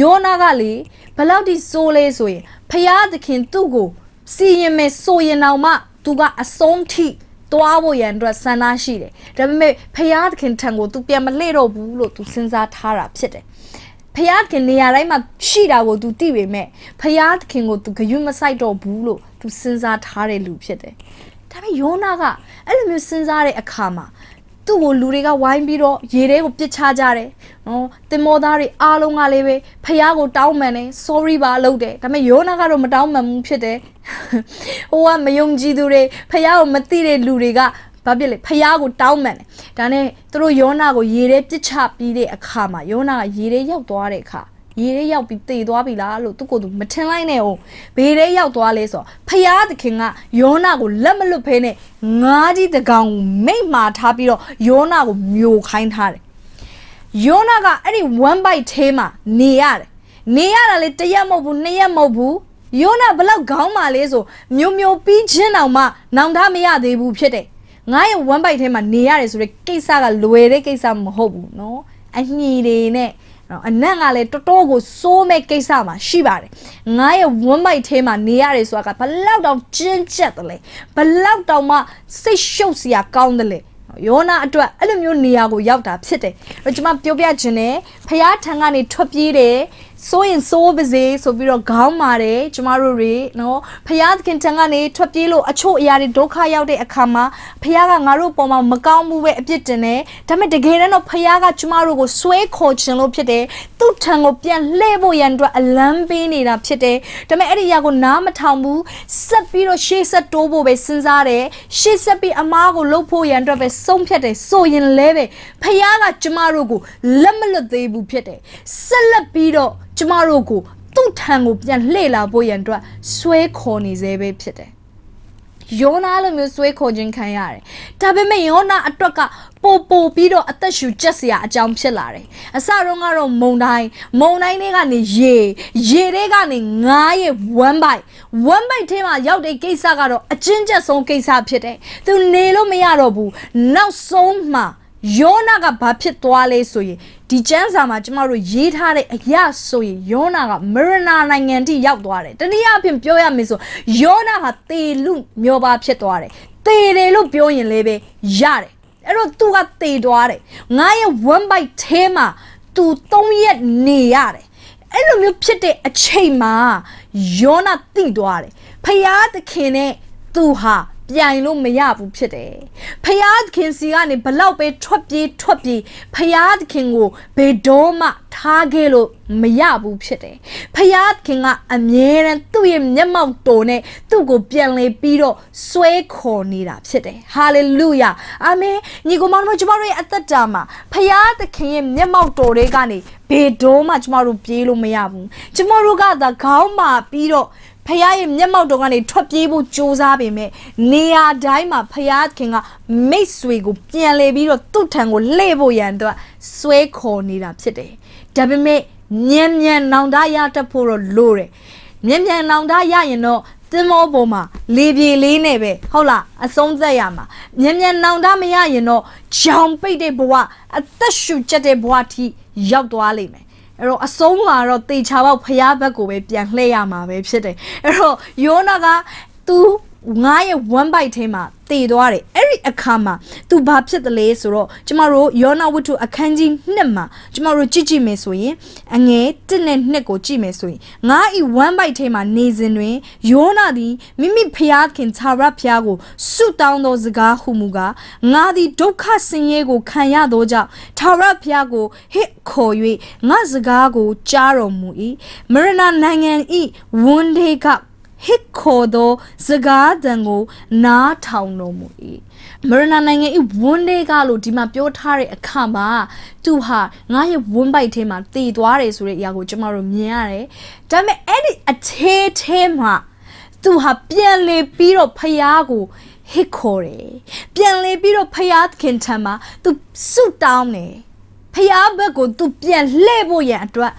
Speaker 1: ယောနာကလေဘလောက်ထိဆိုးလဲဆိုရင်ဖယားသခင်သူ့ကို စီရင်မယ်ဆိုရင်တော့မှသူကအဆုံးထိတွားဖို့ရန်အတွက်ဆန္ဒရှိတယ်ဒါပေမဲ့ဖယားသခင်ထံကို तू ပြန်မလှည့်တော့ဘူးလို့ तू စဉ်းစားထားတာဖြစ်တယ်ဖယားသခင်နေရာတိုင်းမှာရှိတာကို तू သိပေမဲ့ဖယားသခင်ကို तू ဂရုမစိုက်တော့ဘူးလို့ तू စဉ်းစားထားတဲ့လူဖြစ်တယ်ဒါပေမဲ့ယောနာကအဲ့လိုမျိုးစဉ်းစားတဲ့အခါမှာသူ့ကိုလူတွေကဝိုင်းပြီးတော့ရေထဲကိုပစ်ချကြတယ်နော်တင်မောသားတွေအားလုံးကလည်းပဲဖះကိုတောင်းပန်တယ် sorry ပါလို့တယ်ဒါပေမဲ့ယောနာကတော့မတောင်းပန်ဘူးဖြစ်တယ်ဟိုကမယုံကြည်သူတွေဖះကိုမသိတဲ့လူတွေကဘာဖြစ်လဲဖះကိုတောင်းပန်တယ်ဒါနဲ့သူတို့ယောနာကိုရေထဲပစ်ချပြီးတဲ့အခါမှာယောနာကရေထဲရောက်သွားတဲ့အခါရေထဲရောက်ပြီးတေသွားပြီလားလို့သူ့ကိုယ်သူမထင်လိုက်နဲ့ဟုတ်ဘေးထဲရောက်သွားလဲဆိုတော့ဖယားသခင်ကယောနာကိုလက်မလွတ်ဖဲနဲ့ငါးကြီးတကောင်မိတ်မာထားပြီးတော့ယောနာကိုမြိုခိုင်းထားတယ်ယောနာကအဲ့ဒီ1 bite သေးမှာနေရတယ်နေရတာလေတရက်မဟုတ်ဘူးနှစ်ရက်မဟုတ်ဘူးယောနာဘလောက်ခေါင်းမာလဲဆိုမျိုးမျိုးပြီးချင်းတောင်မှနောင်တမရသေးဘူးဖြစ်တယ်ငါရဲ့1 bite ထဲမှာနေရတယ်ဆိုတော့ကိစ္စကလွယ်တဲ့ကိစ္စမဟုတ်ဘူးเนาะအညီတွေနဲ့တော့အနံ့ကလည်းတော်တော်ကိုစိုးမဲ့ကိစ္စမှာရှိပါတယ်ငါရဲ့ one bite ထဲမှာနေရတယ်ဆိုတာကဘလောက်တောင်ကျဉ်ကျက်တယ်လဲဘလောက်တောင်မှစိတ်ရှုပ်စရာကောင်းတယ်လဲယောနာအတွက်အဲ့လိုမျိုးနေရာကိုရောက်တာဖြစ်တယ်အဲ့ကျွန်မပြောပြခြင်းနဲ့ဖះထံကနေထွက်ပြေးတယ်စိုးရင်စိုးပါစေဆိုပြီးတော့ခေါင်းမာတယ်ကျမတို့တွေနော်ဖရာသခင်ထံကနေထွက်ပြေးလို့အချို့အရာတွေဒုက္ခရောက်တဲ့အခါမှာဖရာကငါတို့ပေါ်မှာမကောင်းမှုပဲအပြစ်တင်တယ်ဒါပေမဲ့တကယ်တော့ဖရာကကျမတို့ကိုဆွဲခေါ်ခြင်းလို့ဖြစ်တယ်သူ့ထံကိုပြန်လှည့်ဖို့ရန်အတွက်အလံပေးနေတာဖြစ်တယ်ဒါပေမဲ့အဲ့ဒီအရာကိုနားမထောင်ဘူးဆက်ပြီးတော့ရှေ့ဆက်တိုးဖို့ပဲစဉ်းစားတယ်ရှေ့ဆက်ပြီးအမားကိုလှုပ်ဖို့ရန်အတွက်ပဲဆုံးဖြတ်တယ်ဆိုရင်လဲပဲဖရာကကျမတို့ကိုလက်မလွတ်သေးဘူးဖြစ်တယ်ဆက်လက်ပြီးတော့ကျမတို့ကိုသူ့ထံကိုပြန်လှည့်လာဖို့ရန်အတွက်ဆွဲခေါ်နေသေးပဲဖြစ်တယ်ယောနာလိုမျိုးဆွဲခေါ်ခြင်းခံရတယ်။ဒါပေမဲ့ယောနာအတွက်ကပိုပိုပြီးတော့အသက်ရှူကျက်စရာအကြောင်းဖြစ်လာတယ်။အစတုန်းကတော့မုံတိုင်းမုံတိုင်းတွေကနေရေရေတွေကနေငားရဲ့ one bite one bite ထဲမှာရောက်တဲ့ကိစ္စကတော့အချင်းကျက်ဆုံးကိစ္စဖြစ်တယ်။သူနေလို့မရတော့ဘူး။နောက်ဆုံးမှာယောနာကဘာဖြစ်သွားလဲဆိုရင်ဒီကျမ်းစာမှာကျမတို့ရေးထားတဲ့အရာဆိုရင်ယောနာကမရဏနိုင်ငံထိရောက်သွားတယ်တနည်းအားဖြင့်ပြောရမယ်ဆိုယောနာဟာတေလူမျိုးပါဖြစ်သွားတယ်တေတယ်လို့ပြောရင်လည်းပဲရတယ်အဲ့တော့ तू ကတေသွားတယ်ငါရဲ့ one bite ထဲမှာ तू 3ရက်နေရတယ်အဲ့လိုမျိုးဖြစ်တဲ့အချိန်မှာယောနာတိသွားတယ်ဖျားသခင်နဲ့ तू ဟာပြိုင်လို့မရဘူးဖြစ်တယ်။ဖယားသခင်စီကနေဘလောက်ပဲထွက်ပြေးထွက်ပြေးဖယားသခင်ကိုဘယ်တော့မှထားခဲ့လို့မရဘူးဖြစ်တယ်။ဖယားသခင်ကအမြဲတမ်းသူ့ရဲ့မျက်မှောက်တော်နဲ့သူ့ကိုပြန်လည်ပြီးတော့ဆွဲခေါ်နေတာဖြစ်တယ်။ဟာလေလုယာအာမင်ညီကောင်မတို့ကျွန်မတို့ရဲ့အသက်တာမှာဖယားသခင်ရဲ့မျက်မှောက်တော်တွေကနေဘယ်တော့မှကျွန်မတို့ပြေးလို့မရဘူး။ကျွန်မတို့ကသာခေါင်းမာပြီးတော့ဖះရဲ့မျက်မှောက်တော်ကနေထွက်ပြေးဖို့ကြိုးစားပေမဲ့နေရာတိုင်းမှာဖះခင်ကမိတ်ဆွေကိုပြန်လဲပြီးတော့သူ့ထံကိုလှည့်ဖို့ရန်သူကဆွဲခေါ်နေတာဖြစ်တယ်ဒါပေမဲ့ညံ့ညံ့နောင်တရတတ်ဖို့တော့လိုတယ်ညံ့ညံ့နောင်တရရင်တော့တင်မောပေါ်မှာလေပြေလေးနဲ့ပဲဟုတ်လားအဆုံးသက်ရမှာညံ့ညံ့နောင်တမရရင်တော့ဂျောင်ပိတ်တဲ့ဘဝအသက်ရှူကျက်တဲ့ဘဝထိရောက်သွားလိမ့်မယ်အဲ့တော့အဆုံးကတော့တေချာပေါက်ဖျားဘက်ကိုပဲပြန်လှည့်ရမှာပဲဖြစ်တယ်အဲ့တော့ယောနာက तू ငါရဲ့1 byte ထဲမှာတည်သွားတယ်အဲ့ဒီအခါမှာသူဘာဖြစ်တလဲဆိုတော့ကျမတို့ယောနာဝတ္ထုအခန်းကြီး2မှာကျမတို့ကြည့်ကြည့်မယ်ဆိုရင်အငယ်1နဲ့2ကိုကြည့်မယ်ဆိုရင်ငါဤ1 byte ထဲမှာနေစဉ်တွင်ယောနာသည်မိမိဖျားခင်ခြာရဖျားကိုဆုတောင်းသောစကားဟုမူကားငါသည်ဒုက္ခဆင်းရဲကိုခံရသောကြောင့်ခြာရဖျားကိုဟစ်ခေါ်၍ငါစကားကိုကြားတော်မူ၏မရဏနိုင်ငံဤဝန်ဒေကဟစ်ခေါ်သောစကားတန်ကိုနားထောင်တော်မူ၏မရဏနိုင်ငံ၏ဝန်းတွေကလို့ဒီမှာပြောထားတဲ့အခါမှာသူဟာငါရဲ့ဝန်းပိုက်ထဲမှာတည်သွားတယ်ဆိုတဲ့အရာကိုကျွန်တော်တို့မြင်ရတယ်ဒါပေမဲ့အဲ့ဒီအခြေထဲမှာသူဟာပြန်လေပြီးတော့ဖျားကိုဟစ်ခေါ်တယ်ပြန်လေပြီးတော့ဖျားခင်ထံမှာသူဆုတောင်းတယ်ဖျားဘက်ကိုသူပြန်လှည့်ဖို့ရန်အတွက်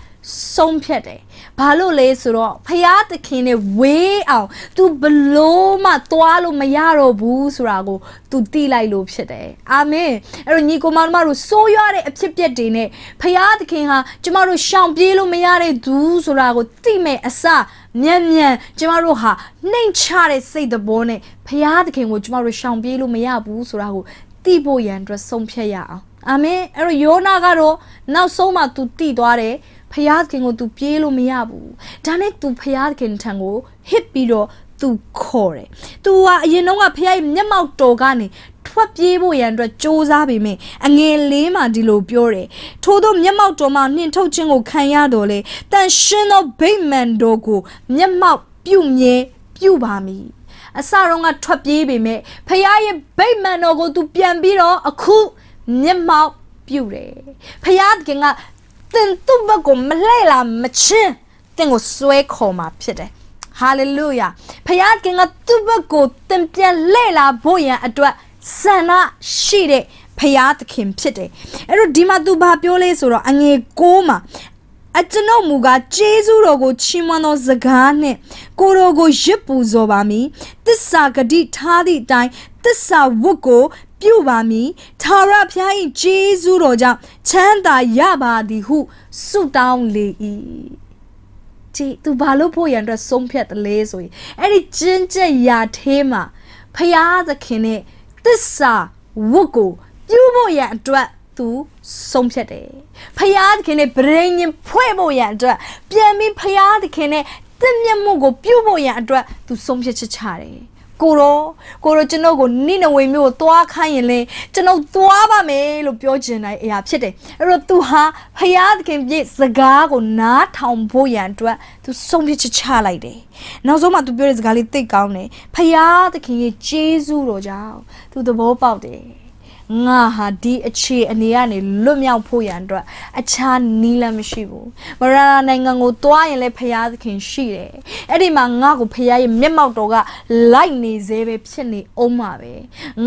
Speaker 1: ဆုံးဖြတ်တယ်ဘာလို့လဲဆိုတော့ဖျားသခင်နဲ့ဝေးအောင် तू ဘလို့မှသွားလို့မရတော့ဘူးဆိုတာကို तू သိလိုက်လို့ဖြစ်တယ်အာမင်အဲ့တော့ညီကောင်မတို့ဆိုးရွားတဲ့အဖြစ်ပြက်တွေနဲ့ဖျားသခင်ဟာကျမတို့ရှောင်ပြေးလို့မရတဲ့သူဆိုတာကိုသိမဲ့အစမြန်မြန်ကျမတို့ဟာနှိမ်ချတဲ့စိတ်သဘောနဲ့ဖျားသခင်ကိုကျမတို့ရှောင်ပြေးလို့မရဘူးဆိုတာကိုသိဖို့ရန်အတွက်ဆုံးဖြတ်ရအောင်အာမင်အဲ့တော့ယောနာကတော့နောက်ဆုံးမှ तू တည်သွားတယ်ဖယားသခင်ကို तू ပြေးလို့မရဘူးဒါနဲ့ तू ဖယားသခင်ထံကိုဟစ်ပြီးတော့ तू ခေါ်တယ် तू ကအရင်တော့ကဖယားရဲ့မျက်မှောက်တော်ကနေထွက်ပြေးဖို့ရန်အတွက်စ조사ပေမယ့်အငယ်လေးမှာဒီလိုပြောတယ်ထို့သောမျက်မှောက်တော်မှာနှင်ထုတ်ခြင်းကိုခံရတော်လေတန်ရှင်သောဗိမာန်တော်ကို မျက်မှောက်ပြုမြဲပြုပါမည်အစတော့ကထွက်ပြေးပေမဲ့ဖယားရဲ့ဗိမာန်တော်ကို तू ပြန်ပြီးတော့အခုမျက်မှောက်ပြုတ်တယ်။ဖယားသခင်ကတင်သူ့ဘက်ကိုမလှဲ့လာမချင်းတင်ကိုဆွဲခေါ်มาဖြစ်တယ်ဟာလေလုယာဖခင်ကသူ့ဘက်ကိုတင်ပြန်လှဲ့လာဖို့ရန်အတွက်ဆန္ဒရှိတဲ့ဖခင်သခင်ဖြစ်တယ်အဲ့တော့ဒီမှာသူဘာပြောလဲဆိုတော့အငယ်6မှာအကျွန်ုပ်မူကားကျေးဇူးတော်ကို ချီးမွမ်းသောစကားနှင့်ကိုတော်ကိုရစ်ပူဇော်ပါမည်တစ္ဆာဂတိထားသည့်အတိုင်းတစ္ဆာဝတ်ကိုပြုပါမည်ထာဝရဘုရား၏ကျေးဇူးတော်ကြောင့်ချမ်းသာရပါသည်ဟုဆုတောင်းလေ၏ကြည် तू ဘာလို့ဖို့ရန်အတွက်ဆုံးဖြတ်တလဲဆိုရင်အဲ့ဒီကျင်းကျက်ရာသေးမှာဖျားသခင်နဲ့တစ္ဆာဝတ်ကိုပြုဖို့ရန်အတွက် तू ဆုံးဖြတ်တယ်ဖျားသခင်နဲ့ဗြိဉ္ဉ်ဖွဲ့ဖို့ရန်အတွက်ပြန်ပြီးဖျားသခင်နဲ့တင့်မြတ်မှုကိုပြုဖို့ရန်အတွက် तू ဆုံးဖြတ်ချက်ချတယ်ကိုရောကိုရောကျွန်ုပ်ကိုနိနဝေမျိုးကိုသွားခိုင်းရင်လဲကျွန်ုပ်သွားပါမယ်လို့ပြောချင်တဲ့အရာဖြစ်တယ်အဲ့တော့ तू ဟာဖယားသခင်ပြည့်စကားကိုနားထောင်ဖို့ရန်အတွက် तू ဆုံးဖြတ်ချက်ချလိုက်တယ်နောက်ဆုံးမှ तू ပြောတဲ့စကားလေးသိကောင်းတယ်ဖယားသခင်ရဲ့ကျေးဇူးတော်ကြောင့် तू သဘောပေါက်တယ်ငါဟာဒီအခြေအနေကနေလွတ်မြောက်ဖို့ရန်အတွက်အခြားနီးလမ်းမရှိဘူးမရဏနိုင်ငံကိုသွားရင်လည်းဖရာသခင်ရှိတယ်အဲ့ဒီမှာငါကိုဖရာရဲ့မျက်မှောက်တော်ကလိုက်နေစေပဲ ဖြစ်နေအောင်ပါပဲ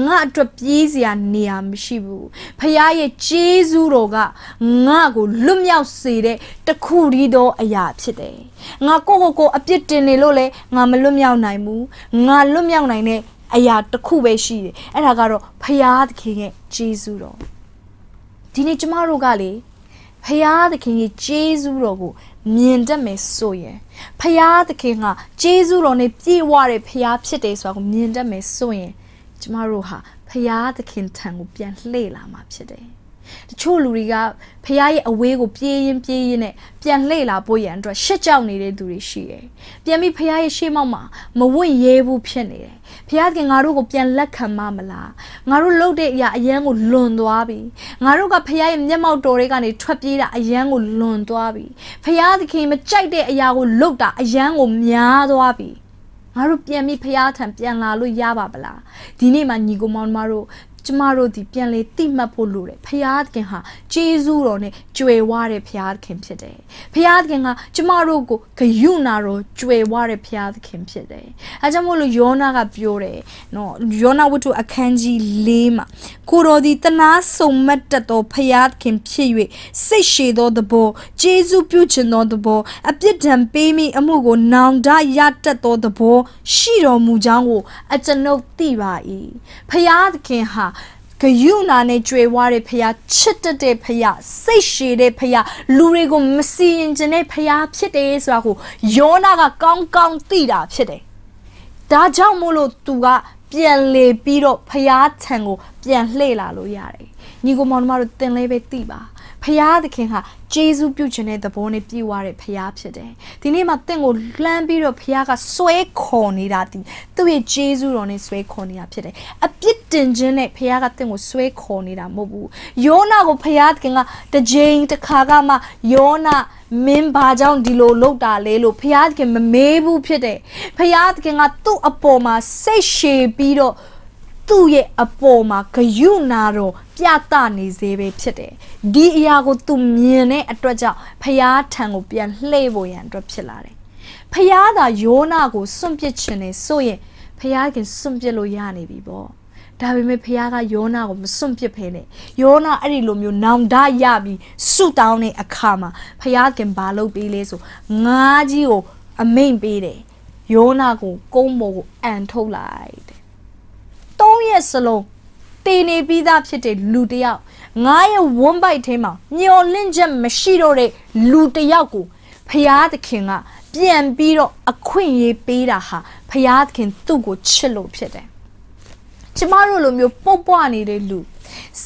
Speaker 1: ငါအတွက်ပြေးစရာနေရာမရှိဘူးဖရာရဲ့ကျေးဇူးတော်ကငါကိုလွတ်မြောက်စေတဲ့တခုတည်းသောအရာဖြစ်တယ်ငါကိုကိုကိုအပြစ်တင်နေလို့လေငါမလွတ်မြောက်နိုင်ဘူးငါလွတ်မြောက်နိုင်တဲ့အရာတစ်ခုပဲရှိတယ်အဲ့ဒါကတော့ဖရာသခင်ရဲ့ဂျေဇုတော်ဒီနေ့ကျမတို့ကလေဖရာသခင်ရဲ့ဂျေဇုတော်ကိုမြင်တတ်မယ်ဆိုရင်ဖရာသခင်ကဂျေဇုတော်နဲ့ပြည့်ဝတဲ့ဖရာဖြစ်တယ်ဆိုတာကိုမြင်တတ်မယ်ဆိုရင်ကျမတို့ဟာဖရာသခင်ထံကိုပြန်လှည့်လာမှာဖြစ်တယ်တချို့လူတွေကဖះရဲ့အဝေးကိုပြေးရင်ပြေးရင်နဲ့ပြန်လှည့်လာဖို့ရန်အတွက်ရှက်ကြောက်နေတဲ့သူတွေရှိတယ်။ပြန်ပြီးဖះရဲ့ရှေ့မောက်မှာမဝင့်ရဲဘူးဖြစ်နေတယ်။ဖះကငါတို့ကိုပြန်လက်ခံမမလား။ငါတို့လုပ်တဲ့အရာအရန်ကိုလွန်သွားပြီ။ငါတို့ကဖះရဲ့မျက်မှောက်တော်တွေကနေထွက်ပြေးတာအရန်ကိုလွန်သွားပြီ။ဖះသခင်မကြိုက်တဲ့အရာကိုလုပ်တာအရန်ကိုများသွားပြီ။ငါတို့ပြန်ပြီးဖရားထံပြန်လာလို့ရပါပလားဒီနေ့မှညီကိုမောင်တို့ကျမတို့ဒီပြန်လေတိမှတ်ဖို့လိုတယ်ဖရာသခင်ဟာကျေးဇူးတော်နဲ့ကြွယ်ဝတဲ့ဖရာသခင်ဖြစ်တယ်ဖရာသခင်ကကျမတို့ကိုဂယုဏတော်ကြွယ်ဝတဲ့ဖရာသခင်ဖြစ်တယ်အဲကြောင့်မို့လို့ယောနာကပြောတယ်နော်ယောနာဝတ္ထုအခန်းကြီး၄မှာကိုတော်ဒီတနာစုံမတ်တတော်ဖရာသခင်ဖြစ်၍စိတ်ရှည်သောသဘောကျေးဇူးပြုခြင်းသောသဘောအပြစ်ဒဏ်ပေးမိအမှုကို နောင်တရတတ်သောသဘောရှိတော်မူကြောင်းကို အကျွန်ုပ်သိပါ၏ဖရာသခင်ဟာဂယုနာနဲ့ကြွေဝါတဲ့ဖရာချစ်တတ်တဲ့ဖရာစိတ်ရှည်တဲ့ဖရာလူတွေကိုမစီရင်ခြင်းတဲ့ဖရာ ဖြစ်တယ်ဆိုတာကိုယောနာကကောင်းကောင်းသိတာဖြစ်တယ်။ဒါကြောင့်မို့လို့သူက ပြန်လေပြီးတော့ဖရာထံကို ပြန်လှည့်လာလို့ရတယ်။ညီကိုမောင်တို့တို့တင်လေးပဲသိပါ။ဖရာသခင်ဟာဂျေဇုပြုခြင်းတဲ့သဘောနဲ့ပြည့်ဝတဲ့ဖရာဖြစ်တယ်ဒီနေ့မှာတင့်ကိုလှမ်းပြီးတော့ဖရာကဆွဲခေါ်နေတာဒီသူ့ရဲ့ဂျေဇုတော်နဲ့ဆွဲခေါ်နေတာဖြစ်တယ်အပြစ်တင်ခြင်းနဲ့ဖရာကတင့်ကိုဆွဲခေါ်နေတာမဟုတ်ဘူးယောနာကိုဖရာသခင်ကတစ်ကြိမ်တစ်ခါကမှယောနာ မင်းဘာကြောင့်ဒီလိုလုပ်တာလဲလို့ဖရာသခင်မမေးဘူးဖြစ်တယ်ဖရာသခင်ကသူ့အပေါ်မှာစိတ်ရှည်ပြီးတော့သူ့ရဲ့အပေါ်မှာဂယုနာတော်ပြသနေစေပဲဖြစ်တယ်။ဒီအရာကိုသူမြင်တဲ့အတွက်ကြောင့်ဖျားထံကိုပြန်လှည့်ဖို့ရန်အတွက်ဖြစ်လာတယ်။ဖျားသာယောနာကိုစွန့်ပစ်ခြင်းနဲ့ဆိုရင်ဖျားကစွန့်ပစ်လို့ရနေပြီပေါ့။ဒါပေမဲ့ဖျားကယောနာကိုမစွန့်ပစ်ဖဲနဲ့ယောနာအဲ့ဒီလိုမျိုးနောင်တရပြီးဆုတောင်းတဲ့အခါမှာဖျားကဘာလုပ်ပေးလဲဆိုငါးကြီးကို အမိန်ပေးတယ်။ယောနာကိုကုန်းပေါ်ကိုအန်ထုတ်လိုက်၃ရက်စလုံးတည်နေပြီးသားဖြစ်တဲ့လူတယောက်ငါရဲ့ဝန်းပိုက်ထဲမှာမျောလင့်ချက်မရှိတော့တဲ့လူတယောက်ကိုဖျားသခင်ကပြန်ပြီးတော့အခွင့်ရေးပေးတာဟာဖျားသခင်သူ့ကိုချစ်လို့ဖြစ်တယ်ကျမတို့လိုမျိုးပုတ်ပွားနေတဲ့လူ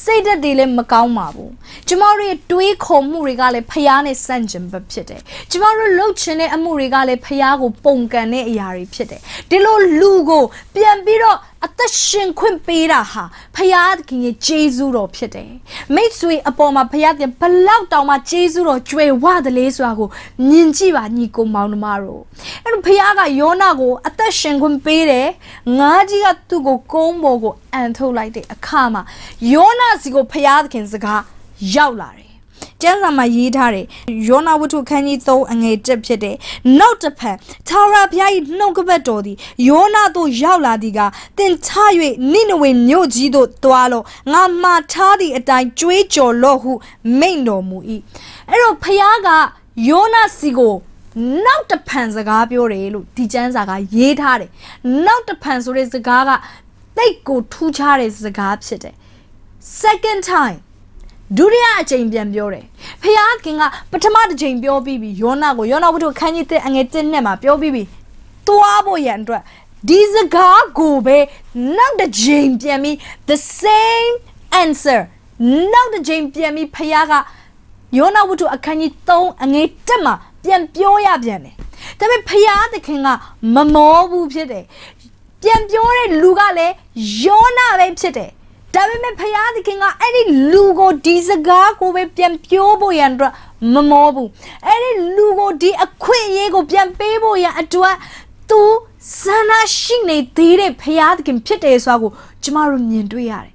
Speaker 1: စိတ်ဓာတ်တွေလည်းမကောင်းပါဘူးကျမတို့ရဲ့တွေးခေါ်မှုတွေကလည်းဖျားနဲ့ဆန့်ကျင်ဘက်ဖြစ်တယ်ကျမတို့လှုပ်ချင်တဲ့အမှုတွေကလည်းဖျားကိုပုံကန်တဲ့အရာတွေဖြစ်တယ်ဒီလိုလူကိုပြန်ပြီးတော့အသက်ရှင်ခွင့်ပေးတာဟာဖရာသခင်ရဲ့ဂျေဇုတော်ဖြစ်တယ်မိတ်ဆွေအပေါ်မှာဖရာသခင်ဘလောက်တောင်မှဂျေဇုတော်ကြွယ်ဝတယ်လေဆိုတာကိုမြင်ကြည့်ပါညီကိုမောင်နှမတို့အဲ့တော့ဖရာကယောနာကိုအသက်ရှင်ခွင့်ပေးတယ်ငါးကြီးကသူ့ကိုကုန်းပေါ်ကိုအန်ထုတ်လိုက်တဲ့အခါမှာယောနာစီကိုဖရာသခင်စကားရောက်လာတယ်ကျမ်းစာမှာရေးထားတယ်ယောနာဝတ္ထုခန်းကြီး3အငယ်1ဖြစ်တယ်နောက်တစ်ဖန်ထာဝရဘုရား၏နှုတ်ကပတ်တော်သည်ယောနာသို့ရောက်လာသည်ကသင်ချ၍နိနဝေမြို့ကြီးသို့သွားလော့ငါမှားထားသည့်အတိုင်းကြွေးကြော်လော့ဟုမိန့်တော်မူ၏အဲ့တော့ဘုရားကယောနာစီကိုနောက်တဖန်စကားပြောတယ်လို့ဒီကျမ်းစာကရေးထားတယ်နောက်တဖန်ဆိုတဲ့စကားကတိတ်ကိုထူးခြားတဲ့စကားဖြစ်တယ် second time ဒုတိယအကြိမ်ပြန်ပြောတယ်ဖျားခင်ကပထမတစ်ချိန်ပြောပြီးပြီယောနာကိုယောနာဝတ္ထုခန်းကြီးတဲ့အငယ်တင်းနဲ့မှာပြောပြီးပြီသွားဖို့ရန်အတွက်ဒီစကားကိုပဲနောက်တစ်ချိန်ပြန်ပြီး the same answer နောက်တစ်ချိန်ပြန်ပြီးဖျားကယောနာဝတ္ထုအခန်းကြီး3အငယ်တက်မှာပြန်ပြောရပြန်တယ်။ဒါပေမဲ့ဖျားသခင်ကမမောဘူးဖြစ်တယ်။ပြန်ပြောတဲ့လူကလည်းယောနာပဲဖြစ်တယ်။ဒါပေမဲ့ဖရာသခင်ကအဲ့ဒီလူကိုဒီစကားကိုပဲပြန်ပြောဖို့ရန်အတွက်မမောဘူးအဲ့ဒီလူကိုဒီအခွင့်အရေးကိုပြန်ပေးဖို့ရန်အတွက်သူစန္ဒရှိနေသေးတဲ့ဖရာသခင်ဖြစ်တယ်ဆိုတာကိုကျမတို့မြင်တွေ့ရတယ်